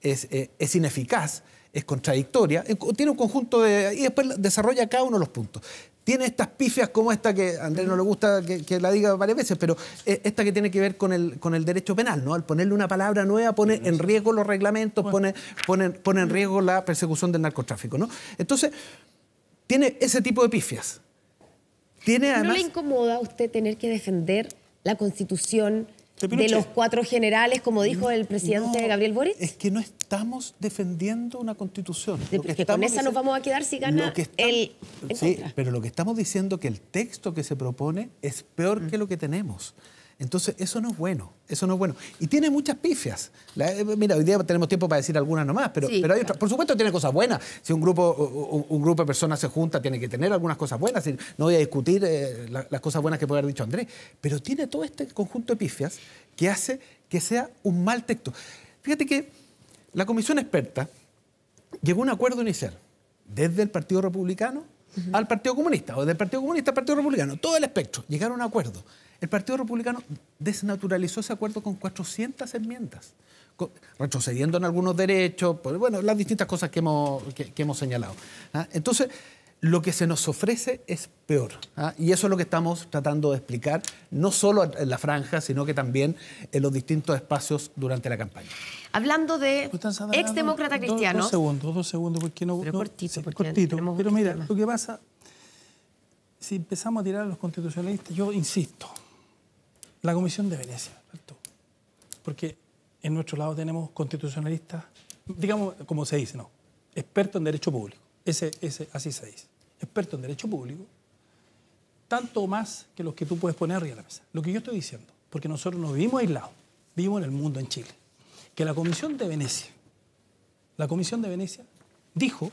es, eh, es ineficaz, es contradictoria, tiene un conjunto de... y después desarrolla cada uno de los puntos tiene estas pifias como esta que a Andrés no le gusta que, la diga varias veces, pero eh, esta que tiene que ver con el, con el derecho penal, ¿no? Al ponerle una palabra nueva pone en riesgo los reglamentos, pone, pone, pone, en riesgo la persecución del narcotráfico, ¿no? Entonces, tiene ese tipo de pifias. Tiene ¿No le incomoda a usted tener que defender la Constitución de, los cuatro generales, como dijo el presidente Gabriel Boric? Es que no estamos defendiendo una constitución. con esa nos vamos a quedar si gana el... Sí, pero lo que estamos diciendo es que el texto que se propone es peor mm. que lo que tenemos. Entonces, eso no es bueno, eso no es bueno. Y tiene muchas pifias. Eh, mira, hoy día tenemos tiempo para decir algunas nomás, pero, hay Por supuesto, tiene cosas buenas. Si un grupo, un de personas se junta, tiene que tener algunas cosas buenas. No voy a discutir eh, las cosas buenas que puede haber dicho Andrés, pero tiene todo este conjunto de pifias que hace que sea un mal texto. Fíjate que la comisión experta llegó a un acuerdo inicial desde el Partido Republicano al Partido Comunista, o del Partido Comunista al Partido Republicano, todo el espectro, llegaron a un acuerdo. El Partido Republicano desnaturalizó ese acuerdo con 400 enmiendas, retrocediendo en algunos derechos, pues, bueno, las distintas cosas que hemos, hemos señalado. ¿ah? Entonces, lo que se nos ofrece es peor. ¿ah? Y eso es lo que estamos tratando de explicar, no solo en la franja, sino que también en los distintos espacios durante la campaña. Hablando de exdemócrata cristiano... Dos, segundos, dos segundos, porque no. Pero cortito, cortito. Pero mira, lo que pasa, si empezamos a tirar a los constitucionalistas, yo insisto, la Comisión de Venecia, Porque en nuestro lado tenemos constitucionalistas, digamos, como se dice, ¿no? Expertos en derecho público. Ese, ese, así se dice. Expertos en derecho público, tanto más que los que tú puedes poner arriba de la mesa. Lo que yo estoy diciendo, porque nosotros no vivimos aislados, vivimos en el mundo, en Chile, que la Comisión de Venecia, la Comisión de Venecia dijo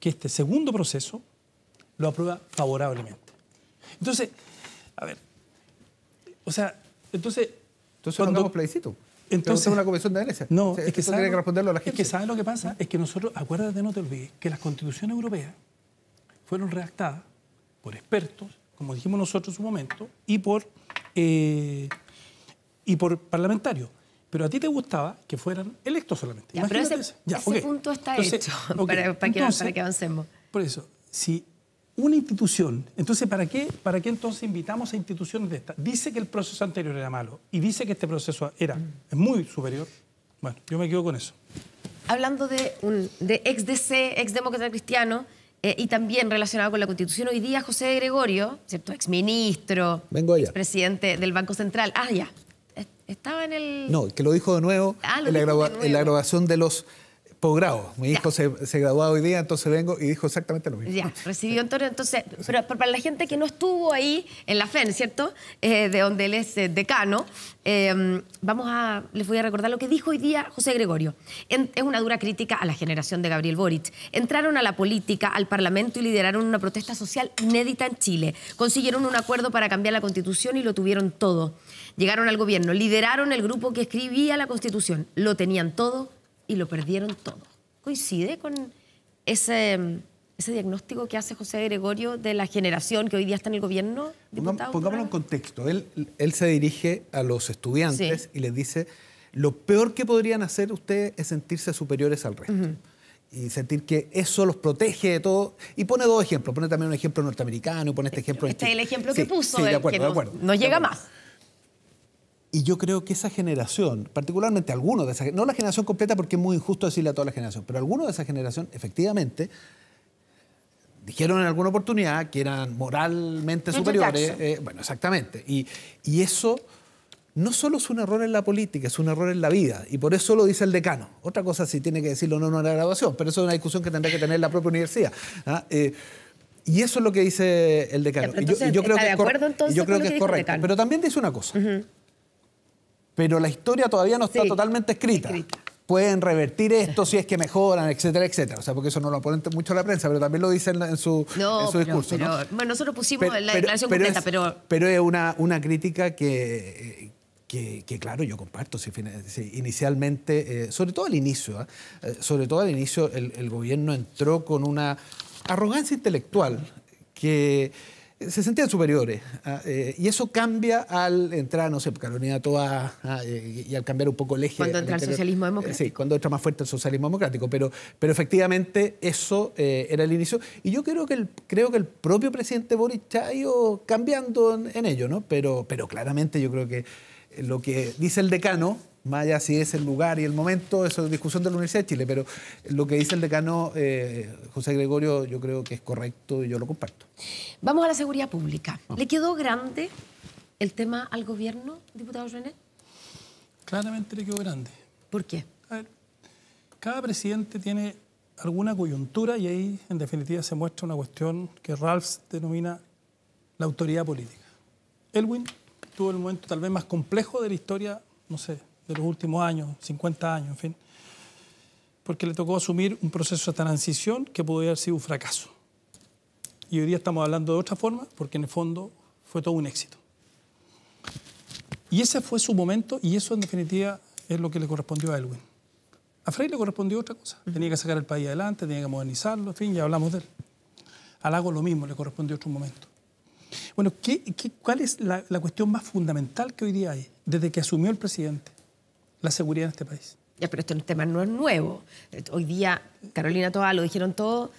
que este segundo proceso lo aprueba favorablemente. Entonces, a ver, o sea, entonces... Entonces cuando, no plebiscito. Entonces es una convención de Venecia. No, es que tiene que responderlo a la gente. Es que sabe lo que pasa? Es que nosotros, acuérdate, no te olvides, que las constituciones europeas fueron redactadas por expertos, como dijimos nosotros en su momento, y por, eh, y por parlamentarios. Pero a ti te gustaba que fueran electos solamente. Ya, ese, punto está hecho, para que avancemos. Por eso, si una institución. Entonces, ¿para qué, ¿para qué entonces invitamos a instituciones de estas? Dice que el proceso anterior era malo y dice que este proceso era muy superior. Bueno, yo me quedo con eso. Hablando de, un, ex DC, ex demócrata cristiano, eh, y también relacionado con la Constitución, hoy día José Gregorio, ¿cierto? Exministro, presidente del Banco Central. Ah, ya. Estaba en el. No, que lo dijo de nuevo. Ah, en la grabación de los posgrado. Mi hijo se, graduó hoy día, entonces vengo y dijo exactamente lo mismo. Ya, recibió entonces, entonces <laughs> pero, para la gente que no estuvo ahí en la FEN, ¿cierto? Eh, de donde él es eh, decano, em, vamos a, les voy a recordar lo que dijo hoy día José Gregorio. es una dura crítica a la generación de Gabriel Boric. Entraron a la política, al Parlamento y lideraron una protesta social inédita en Chile. Consiguieron un acuerdo para cambiar la Constitución y lo tuvieron todo. Llegaron al gobierno, lideraron el grupo que escribía la Constitución. Lo tenían todo y lo perdieron todo. ¿Coincide con ese, mm, ese diagnóstico que hace José Gregorio de la generación que hoy día está en el gobierno? Diputado Pongámoslo en contexto. Él, él se dirige a los estudiantes y les dice, lo peor que podrían hacer ustedes es sentirse superiores al resto. y sentir que eso los protege de todo. Y pone dos ejemplos, pone también un ejemplo norteamericano y pone este ejemplo... Este es el ejemplo que puso, de no, llega más. Y yo creo que esa generación, particularmente algunos de esa no la generación completa porque es muy injusto decirle a toda la generación, pero algunos de esa generación efectivamente dijeron en alguna oportunidad que eran moralmente superiores. Eh, bueno, exactamente. Y, eso no solo es un error en la política, es un error en la vida. Y por eso lo dice el decano. Otra cosa si tiene que decirlo no en la graduación, pero eso es una discusión que tendrá que tener la propia universidad. ¿ah? Eh, y eso es lo que dice el decano. yo, creo que que, es correcto. Pero también dice una cosa pero la historia todavía no está totalmente escrita. Pueden revertir esto si es que mejoran, etcétera, etcétera. O sea, porque eso no lo ponen mucho la prensa, pero también lo dicen en su, discurso. ¿no? bueno, nosotros pusimos la declaración completa, pero... Pero es una, crítica que, que, claro, yo comparto. Si, inicialmente, eh, sobre todo al inicio, ¿ah? eh, sobre todo al inicio, el, gobierno entró con una arrogancia intelectual que se sentían superiores. Ah, eh, y eso cambia al entrar, no sé, pues, Carolina Toa ah, eh, y al cambiar un poco el eje. Cuando entra el socialismo eh, democrático. sí, cuando entra más fuerte el socialismo democrático. Pero, pero efectivamente eso era el inicio. Y yo creo que el, creo que el propio presidente Boris ha ido cambiando en, ello, ¿no? Pero, pero claramente yo creo que lo que dice el decano más allá si es el lugar y el momento, eso es discusión de la Universidad de Chile, pero lo que dice el decano eh, José Gregorio yo creo que es correcto y yo lo comparto. Vamos a la seguridad pública. Ah. ¿Le quedó grande el tema al gobierno, diputado René? Claramente le quedó grande. ¿Por qué? A ver, cada presidente tiene alguna coyuntura y ahí en definitiva se muestra una cuestión que Ralph denomina la autoridad política. Elwin tuvo el momento tal vez más complejo de la historia, no sé, de los últimos años, 50 años, en fin, porque le tocó asumir un proceso de transición que pudo haber sido un fracaso. Y hoy día estamos hablando de otra forma, porque en el fondo fue todo un éxito. Y ese fue su momento y eso en definitiva es lo que le correspondió a Elwin. A Frey le correspondió otra cosa. Tenía que sacar el país adelante, tenía que modernizarlo, en fin, ya hablamos de él. A Lago lo mismo, le correspondió otro momento. Bueno, cuál es la, cuestión más fundamental que hoy día hay desde que asumió el presidente? la seguridad en este país. Ya, pero este tema no es nuevo. Eh, hoy día, Carolina Toa, lo dijeron todo.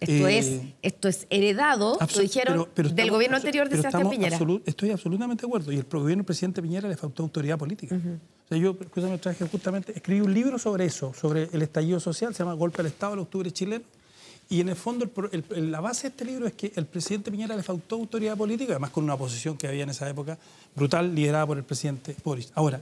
Esto, eh, es, esto es heredado, lo dijeron, del gobierno anterior de Sebastián Piñera. estoy absolutamente de acuerdo. Y el gobierno del presidente Piñera le faltó autoridad política. yo, traje justamente, escribí un libro sobre eso, sobre el estallido social, se llama Golpe al Estado, el octubre chileno. Y en el fondo, el, la base de este libro es que el presidente Piñera le faltó autoridad política, además con una posición que había en esa época brutal, liderada por el presidente Boris. Ahora,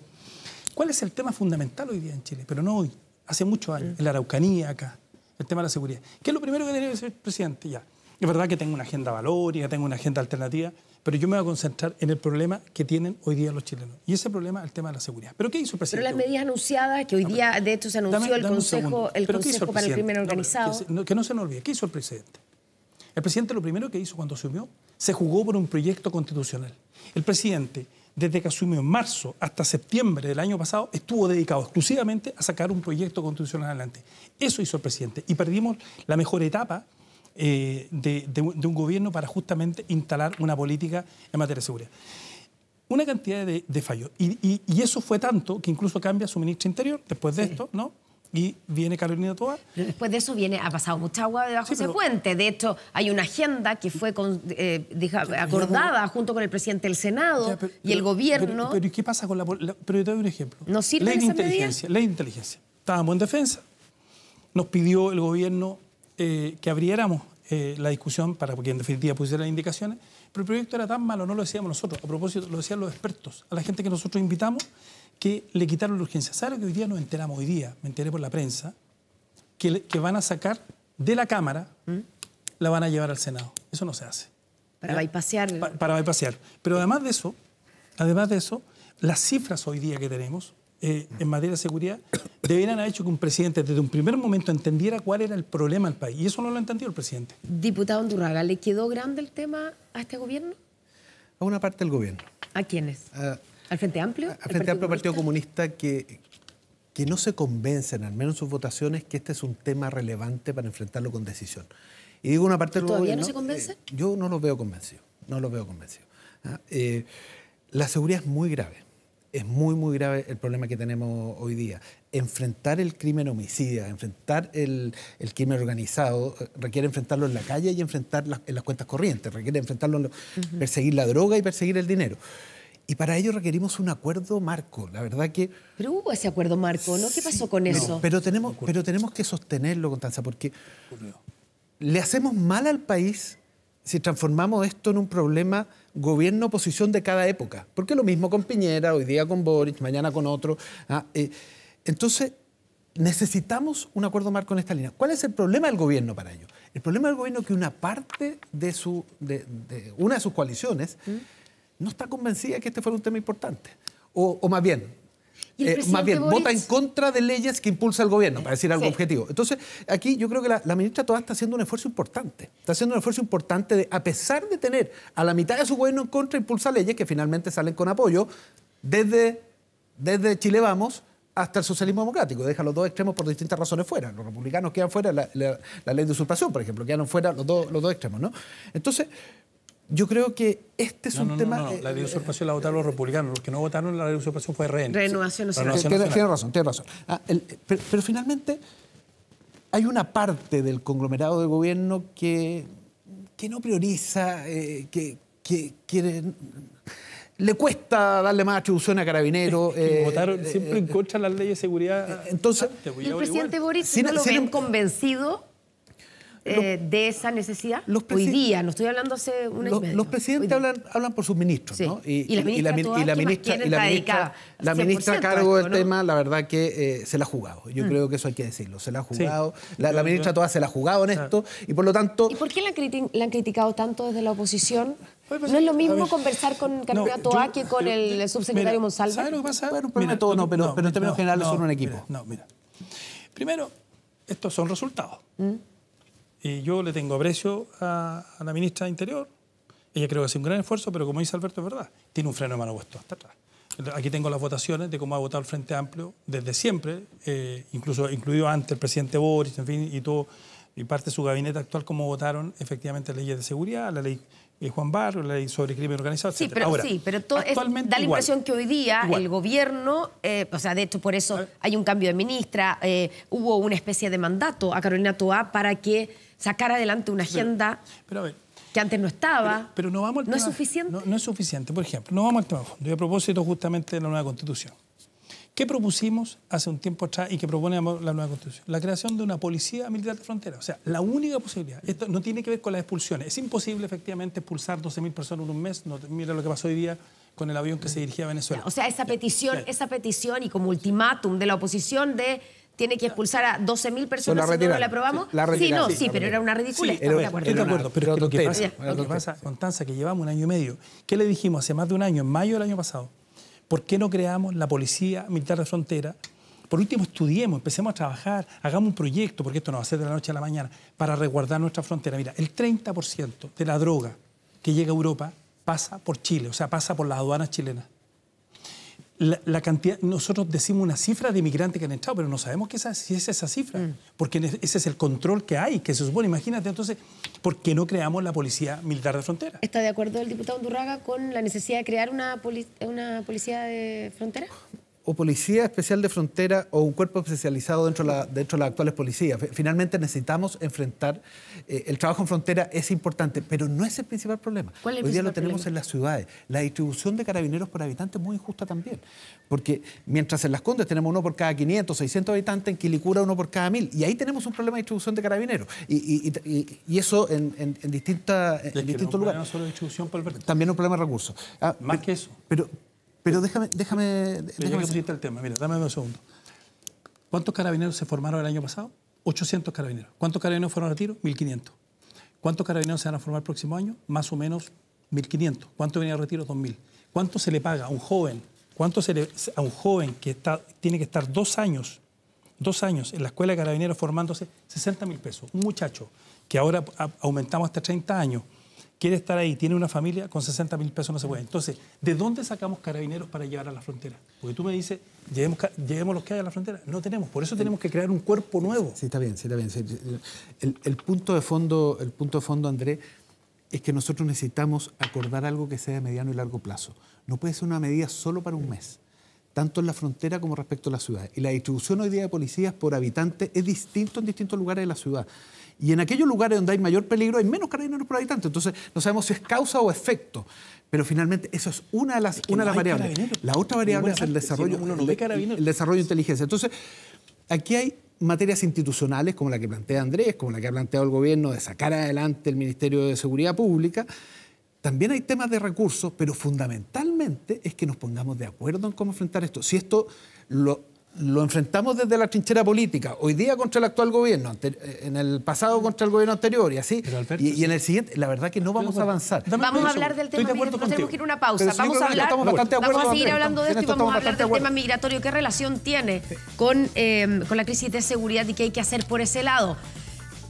¿Cuál es el tema fundamental hoy día en Chile? Pero no hoy, hace muchos años, mm. en la Araucanía acá, el tema de la seguridad. ¿Qué es lo primero que debería decir el presidente? Ya, es verdad que tengo una agenda valórica, tengo una agenda alternativa, pero yo me voy a concentrar en el problema que tienen hoy día los chilenos. Y ese problema es el tema de la seguridad. ¿Pero qué hizo el presidente? Pero las medidas anunciadas, que hoy día, de hecho, se anunció el Consejo, el consejo para el Crimen Organizado. que, no, que se nos olvide, ¿qué hizo el presidente? El presidente lo primero que hizo cuando asumió, se jugó por un proyecto constitucional. El presidente desde que asumió en marzo hasta septiembre del año pasado, estuvo dedicado exclusivamente a sacar un proyecto constitucional adelante. Eso hizo el presidente y perdimos la mejor etapa eh, de, un gobierno para justamente instalar una política en materia de seguridad. Una cantidad de, fallos. Y, eso fue tanto que incluso cambia su ministro interior después de esto, ¿no? y viene Carolina Toa. después de eso viene, ha pasado mucha agua debajo de ese puente. De hecho, hay una agenda que fue eh, acordada junto con el presidente del Senado y el gobierno. Pero, ¿y qué pasa con la, Pero yo te doy un ejemplo. la ley inteligencia, inteligencia. Estábamos en defensa. Nos pidió el gobierno eh, que abriéramos eh, la discusión para que en definitiva pusiera las indicaciones, pero el proyecto era tan malo, no lo decíamos nosotros, a propósito lo decían los expertos, a la gente que nosotros invitamos, que le quitaron la urgencia. ¿Sabe que hoy día nos enteramos? Hoy día, me enteré por la prensa, que, que van a sacar de la Cámara, ¿Mm? la van a llevar al Senado. Eso no se hace. Para ¿Ya? para bypasear. Pero además de eso, además de eso, las cifras hoy día que tenemos eh, en materia de seguridad deberían haber hecho que un presidente desde un primer momento entendiera cuál era el problema del país. Y eso no lo ha entendido el presidente. Diputado Andurraga, ¿le quedó grande el tema a este gobierno? A una parte del gobierno. ¿A quiénes? ¿Al Frente Amplio? Al Frente Amplio, Partido Comunista, que, que no se convencen, al menos en sus votaciones, que este es un tema relevante para enfrentarlo con decisión. Y digo una parte... ¿Todavía no se convence? Eh, yo no los veo convencidos, no veo ¿ah? eh, la seguridad es muy grave, es muy, muy grave el problema que tenemos hoy día. Enfrentar el crimen homicida, enfrentar el, crimen organizado, eh, requiere enfrentarlo en la calle y enfrentar en las cuentas corrientes, requiere enfrentarlo, en perseguir la droga y perseguir el dinero. Y para ello requerimos un acuerdo marco. La verdad que... Pero hubo ese acuerdo marco, ¿no? ¿Qué pasó con eso? pero, tenemos, pero tenemos que sostenerlo, Constanza, porque le hacemos mal al país si transformamos esto en un problema gobierno-oposición de cada época. Porque lo mismo con Piñera, hoy día con Boric, mañana con otro. ¿ah? Eh, entonces, necesitamos un acuerdo marco en esta línea. ¿Cuál es el problema del gobierno para ello? El problema del gobierno es que una parte de su... De, una de sus coaliciones... ¿Mm? no está convencida de que este fuera un tema importante. O, más bien, eh, más bien, vota en contra de leyes que impulsa el gobierno, para decir algo objetivo. Entonces, aquí yo creo que la, ministra Toda está haciendo un esfuerzo importante. Está haciendo un esfuerzo importante de, a pesar de tener a la mitad de su gobierno en contra, impulsa leyes que finalmente salen con apoyo desde, desde Chile Vamos hasta el socialismo democrático. Deja los dos extremos por distintas razones fuera. Los republicanos quedan fuera, la, ley de usurpación, por ejemplo, quedan fuera los, los dos extremos. ¿no? Entonces, yo creo que este es un tema. No, eh, la ley de usurpación la votaron los eh, republicanos. Los que no votaron la ley de usurpación fue RN. Renovación Nacional. Tiene razón, tiene razón. Ah, eh, pero, finalmente, hay una parte del conglomerado de gobierno que, que no prioriza, que, que, le cuesta darle más atribución a Carabineros. votaron siempre en contra de las leyes de seguridad. Entonces, pues, el presidente Boris no lo sin, ven em- convencido eh, de esa necesidad hoy día? No estoy hablando hace un Los, presidentes hablan, por sus ministros, ¿no? Y, la ministra, la, ministra, a cargo del tema, la verdad que eh, se la ha jugado. Yo mm. creo que eso hay que decirlo. Se la ha jugado. La, ministra toda se la ha jugado en ah. esto. Y por lo tanto. ¿Y por qué la, han criticado tanto desde la oposición? Pues no es lo mismo conversar con candidato no, que con el subsecretario que pasa? no, pero, pero en términos generales son un equipo. Primero, estos son resultados. ¿Mm? Y yo le tengo aprecio a, la ministra de Interior. Ella creo que hace un gran esfuerzo, pero como dice Alberto, es verdad, tiene un freno de mano puesto hasta atrás. Aquí tengo las votaciones de cómo ha votado el Frente Amplio desde siempre, eh, incluso incluido antes el presidente Boris, en fin, y todo, y parte de su gabinete actual, cómo votaron efectivamente leyes de seguridad, la ley Juan Barro, la ley sobre crimen organizado, Sí, pero, sí, pero todo da la impresión que hoy día el gobierno, eh, o sea, de hecho por eso hay un cambio de ministra, eh, hubo una especie de mandato a Carolina Toá para que sacara adelante una agenda que antes no estaba. Pero, no vamos al ¿No es suficiente? No, es suficiente, por ejemplo. No vamos al tema de fondo. Y a propósito justamente de la nueva constitución. ¿Qué propusimos hace un tiempo atrás y que propone la nueva Constitución? La creación de una policía militar de frontera. O sea, la única posibilidad. Esto no tiene que ver con las expulsiones. Es imposible, efectivamente, expulsar 12.000 personas en un mes. mira lo que pasó hoy día con el avión que se dirigía a Venezuela. o sea, esa petición, esa petición y como ultimátum de la oposición de tiene que expulsar a 12.000 personas si no, la aprobamos. sí, sí, pero era una ridiculez. Sí, de acuerdo. pero, lo que pasa, lo que llevamos un año y medio, ¿qué le dijimos hace más de un año, en mayo del año pasado? ¿Por qué no creamos la Policía Militar de Frontera? Por último, estudiemos, empecemos a trabajar, hagamos un proyecto, porque esto no va a ser de la noche a la mañana, para resguardar nuestra frontera. Mira, el 30% de la droga que llega a Europa pasa por Chile, o sea, pasa por las aduanas chilenas la, la, cantidad, nosotros decimos una cifra de inmigrantes que han entrado, pero no sabemos qué esa si es esa cifra, mm. porque ese es el control que hay, que se supone, imagínate, entonces, ¿por qué no creamos la policía militar de frontera? ¿Está de acuerdo el diputado Durraga con la necesidad de crear una, una policía de frontera? o policía especial de frontera o un cuerpo especializado dentro de, dentro de las actuales policías. Finalmente necesitamos enfrentar, eh, el trabajo en frontera es importante, pero no es el principal problema. Hoy día lo tenemos en las ciudades. La distribución de carabineros por habitante es muy injusta también, porque mientras en Las Condes tenemos uno por cada 500, 600 habitantes, en Quilicura uno por cada 1000, y ahí tenemos un problema de distribución de carabineros, y, eso en, distintas distintos lugares. También un problema de recursos. Ah, Más que eso. Pero, pero déjame... déjame, déjame que el tema, mira, dame un segundo. ¿Cuántos carabineros se formaron el año pasado? 800 carabineros. ¿Cuántos carabineros fueron a retiro? 1500. ¿Cuántos carabineros se van a formar el próximo año? Más o menos 1500. ¿Cuántos venían a retiro? 2000. ¿Cuánto se le paga a un joven? ¿Cuánto se le, a un joven que está, tiene que estar dos años, dos años en la escuela de carabineros formándose 60.000 mil pesos? Un muchacho que ahora aumentamos hasta 30 años, quiere estar ahí, tiene una familia, con 60 mil pesos no se puede. Entonces, ¿de dónde sacamos carabineros para llevar a la frontera? Porque tú me dices, llevemos, los que hay a la frontera. No tenemos, por eso tenemos que crear un cuerpo nuevo. Sí, está bien, sí, está bien. El, punto de fondo, el punto de fondo, André, es que nosotros necesitamos acordar algo que sea de mediano y largo plazo. No puede ser una medida solo para un mes tanto en la frontera como respecto a la ciudad. Y la distribución hoy día de policías por habitante es distinto en distintos lugares de la ciudad. Y en aquellos lugares donde hay mayor peligro hay menos carabineros por habitante. Entonces no sabemos si es causa o efecto. Pero finalmente eso es una de las, una de las variables. La otra variable es el desarrollo, el, desarrollo de inteligencia. Entonces, aquí hay materias institucionales como la que plantea Andrés, como la que ha planteado el gobierno de sacar adelante el Ministerio de Seguridad Pública. También hay temas de recursos, pero fundamentalmente es que nos pongamos de acuerdo en cómo enfrentar esto. Si esto lo lo enfrentamos desde la trinchera política, hoy día contra el actual gobierno, eh, en el pasado contra el gobierno anterior y así, y, en el siguiente, la verdad que no vamos a avanzar. Vamos a hablar del tema, migratorio, tenemos que ir a una pausa, vamos a hablar, vamos a seguir hablando de esto y vamos a hablar del tema migratorio, qué relación tiene con, eh, con la crisis de seguridad y qué hay que hacer por ese lado.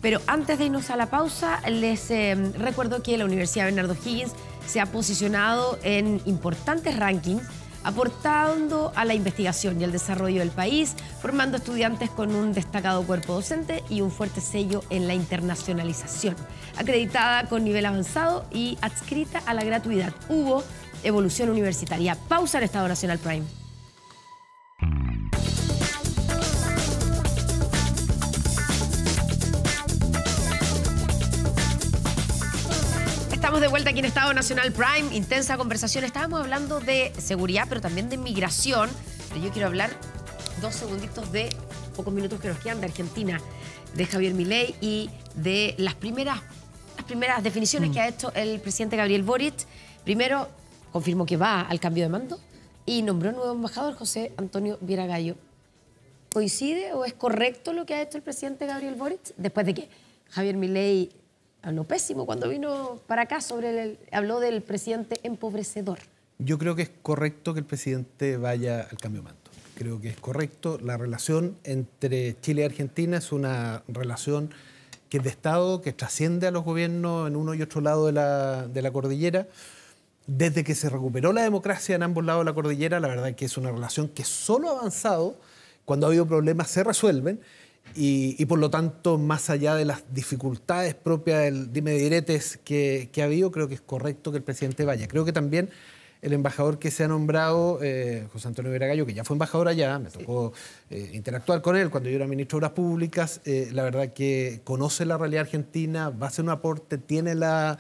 Pero antes de irnos a la pausa, les eh, recuerdo que la Universidad Bernardo Higgins se ha posicionado en importantes rankings aportando a la investigación y al desarrollo del país, formando estudiantes con un destacado cuerpo docente y un fuerte sello en la internacionalización. Acreditada con nivel avanzado y adscrita a la gratuidad. Hubo evolución universitaria. Pausa en Estado Nacional Prime. de vuelta aquí en Estado Nacional Prime, intensa conversación. Estábamos hablando de seguridad, pero también de inmigración. Pero yo quiero hablar dos segunditos de pocos minutos que nos quedan de Argentina, de Javier Milei y de las primeras, las primeras definiciones que ha hecho el presidente Gabriel Boric. Primero, confirmó que va al cambio de mando y nombró nuevo embajador José Antonio Viera Gallo. ¿Coincide o es correcto lo que ha hecho el presidente Gabriel Boric después de que Javier Milei lo pésimo cuando vino para acá sobre el, habló del presidente empobrecedor. Yo creo que es correcto que el presidente vaya al cambio de manto. Creo que es correcto. La relación entre Chile y Argentina es una relación que es de Estado, que trasciende a los gobiernos en uno y otro lado de la, de la cordillera. Desde que se recuperó la democracia en ambos lados de la cordillera, la verdad es que es una relación que solo ha avanzado, cuando ha habido problemas se resuelven, y, por lo tanto, más allá de las dificultades propias del dime diretes que, ha habido, creo que es correcto que el presidente vaya. Creo que también el embajador que se ha nombrado, eh, José Antonio Vera Gallo que ya fue embajador allá, me tocó eh, interactuar con él cuando yo era ministro de Obras Públicas, eh, la verdad que conoce la realidad argentina, va a hacer un aporte, tiene la,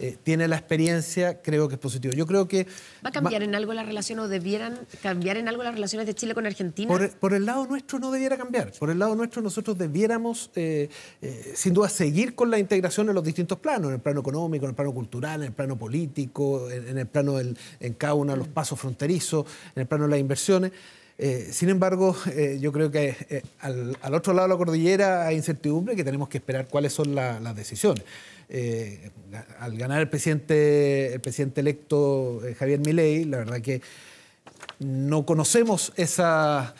eh, tiene la experiencia, creo que es positivo. Yo creo que... ¿Va a cambiar en algo la relación o debieran cambiar en algo las relaciones de Chile con Argentina? Por, el lado nuestro no debiera cambiar. Por el lado nuestro nosotros debiéramos, eh, eh, sin duda, seguir con la integración en los distintos planos, en el plano económico, en el plano cultural, en el plano político, en, el plano del, en cada uno de los mm. pasos fronterizos, en el plano de las inversiones. sin embargo, yo creo que al, otro lado de la cordillera hay incertidumbre que tenemos que esperar cuáles son las decisiones. Eh, al ganar el presidente, el presidente electo eh, Javier Milei, la verdad que no conocemos esa,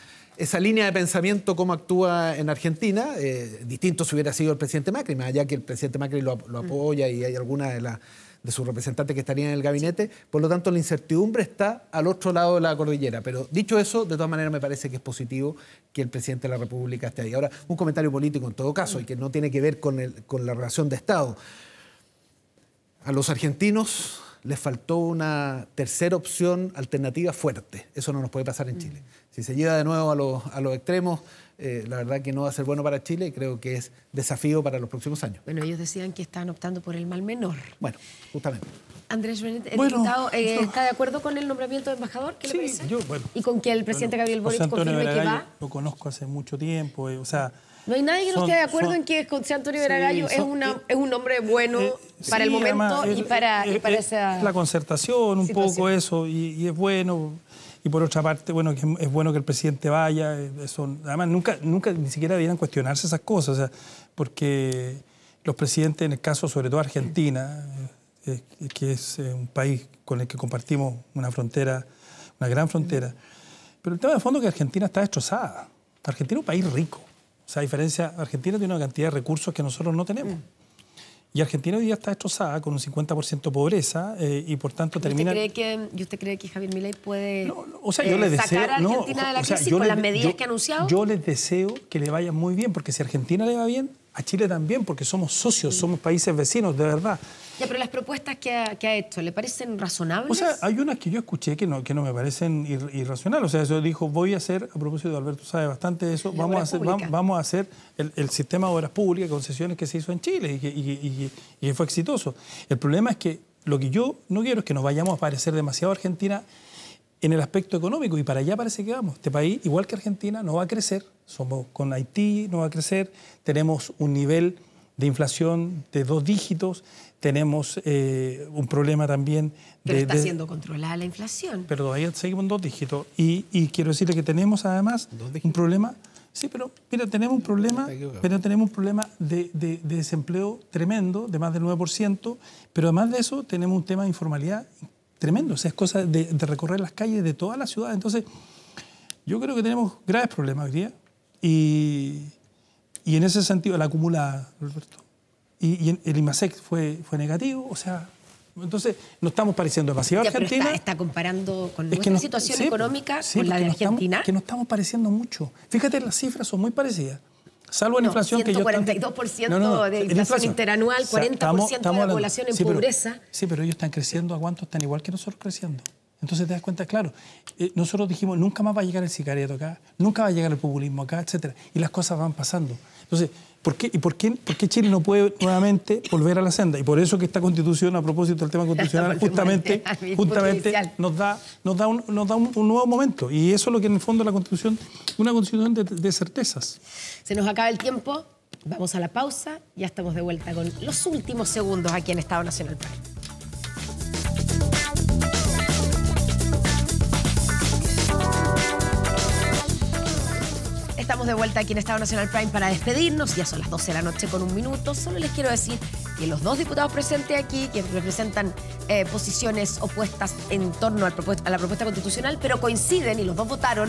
línea de pensamiento, cómo actúa en Argentina. Eh, distinto si hubiera sido el presidente Macri, más allá que el presidente Macri lo, lo mm. apoya y hay alguna de las de su representante que estaría en el gabinete. Por lo tanto, la incertidumbre está al otro lado de la cordillera. Pero dicho eso, de todas maneras me parece que es positivo que el presidente de la República esté ahí. Ahora, un comentario político en todo caso, y que no tiene que ver con, con la relación de Estado. A los argentinos les faltó una tercera opción alternativa fuerte. Eso no nos puede pasar en mm. Chile. Si se lleva de nuevo a los, extremos, eh, la verdad que no va a ser bueno para Chile y creo que es desafío para los próximos años. Bueno, ellos decían que están optando por el mal menor. Bueno, justamente. Andrés el eh, ¿está de acuerdo con el nombramiento de embajador? ¿Qué sí, Yo, bueno, y con que el presidente Gabriel Boric confirme que va. Lo conozco hace mucho tiempo, eh, o sea no hay nadie que no esté de acuerdo en que José Antonio Veragallo Gallo es, eh, es un hombre bueno eh, para el momento y para, esa para esa. La concertación, un poco eso, y, es bueno. Y por otra parte, bueno, que es bueno que el presidente vaya. Eh, eso, además, nunca, nunca ni siquiera debieran cuestionarse esas cosas, porque los presidentes, en el caso sobre todo Argentina, que es un país con el que compartimos una frontera, una gran frontera, pero el tema de fondo es que Argentina está destrozada. Argentina es un país rico. O sea, a diferencia, Argentina tiene una cantidad de recursos que nosotros no tenemos. Mm. Y Argentina hoy día está destrozada con un 50% de pobreza eh, y por tanto termina... ¿Y usted, cree que, usted cree que Javier Milei puede sacar a Argentina de la crisis con las medidas que ha anunciado? Yo les deseo que le vaya muy bien, porque si a Argentina le va bien, a Chile también, porque somos socios, somos países vecinos, de verdad. Ya, pero las propuestas que ha, hecho, ¿le parecen razonables? O sea, hay unas que yo escuché que no, que no me parecen ir, irracionales. O sea, yo dijo, voy a hacer, a propósito de Alberto sabe bastante de eso, vamos a, hacer, vamos a, hacer, el, sistema de obras públicas, concesiones que se hizo en Chile y que, fue exitoso. El problema es que lo que yo no quiero es que nos vayamos a parecer demasiado a Argentina en el aspecto económico y para allá parece que vamos. Este país, igual que Argentina, no va a crecer, somos, con Haití no va a crecer, tenemos un nivel de inflación de dos dígitos, tenemos eh, un problema también de... Pero está siendo controlada la inflación. Pero todavía seguimos en dos dígitos. Y, quiero decirle que tenemos además un problema... Sí, pero mira, tenemos un problema, pero tenemos un problema de, desempleo tremendo, de más del 9%, pero además de eso tenemos un tema de informalidad tremendo. O sea, es cosa de, de recorrer las calles de toda la ciudad. Entonces, yo creo que tenemos graves problemas hoy día. Y, y en ese sentido, la acumulada, Y, y, el IMASEC fue, fue negativo, o sea, entonces, no estamos pareciendo demasiado a Argentina. Está, está, comparando con nuestra situación económica con la de Argentina. que no estamos pareciendo mucho. Fíjate, las cifras son muy parecidas. Salvo en inflación que yo... 42% de inflación, interanual, 40% de la población en pobreza. sí, pero ellos están creciendo. ¿A cuánto están igual que nosotros creciendo? Entonces te das cuenta, claro, eh, nosotros dijimos, nunca más va a llegar el sicariato acá, nunca va a llegar el populismo acá, etc. Y las cosas van pasando. Entonces, ¿por qué, ¿y por qué, por Chile no puede nuevamente volver a la senda? Y por eso que esta constitución, a propósito del tema constitucional, <laughs> justamente, justamente nos da, un, nuevo momento. Y eso es lo que en el fondo la constitución, una constitución de, certezas. Se nos acaba el tiempo, vamos a la pausa, ya estamos de vuelta con los últimos segundos aquí en Estado Nacional estamos de vuelta aquí en Estado Nacional Prime para despedirnos. Ya son las 12 de la noche con un minuto. Solo les quiero decir que los dos diputados presentes aquí, que representan eh, posiciones opuestas en torno a la propuesta constitucional, pero coinciden y los dos votaron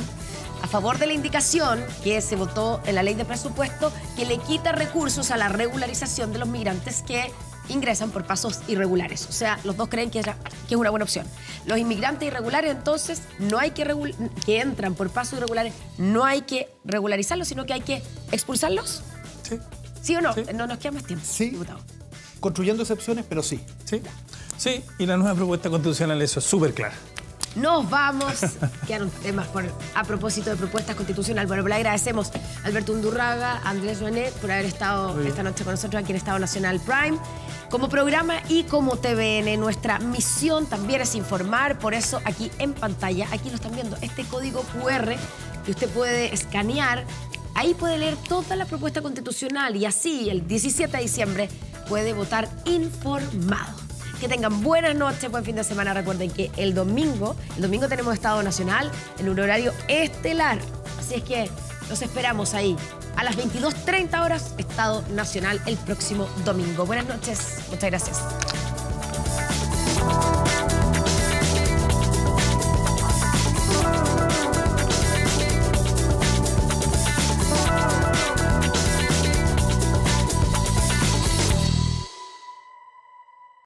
a favor de la indicación que se votó en la ley de presupuesto que le quita recursos a la regularización de los migrantes que ingresan por pasos irregulares. O sea, los dos creen que, es, una buena opción. Los inmigrantes irregulares, entonces, no hay que que entran por pasos irregulares, no hay que regularizarlos, sino que hay que expulsarlos. Sí. ¿Sí o no? No nos queda más tiempo. Sí. Diputado. Construyendo excepciones, pero sí. Sí. Sí, y la nueva propuesta constitucional eso es súper clara. Nos vamos. <laughs> Quedaron temas por, a propósito de propuestas constitucionales. Bueno, pues le agradecemos a Alberto Undurraga, a Andrés Joanet por haber estado esta noche con nosotros aquí en Estado Nacional Prime. Como programa y como TVN, nuestra misión también es informar, por eso aquí en pantalla, aquí lo están viendo, este código QR que usted puede escanear, ahí puede leer toda la propuesta constitucional y así el 17 de diciembre puede votar informado. Que tengan buenas noches, buen fin de semana. Recuerden que el domingo, el domingo tenemos Estado Nacional en un horario estelar. Así es que los esperamos ahí a las 22.30 horas, Estado Nacional, el próximo domingo. Buenas noches, muchas gracias.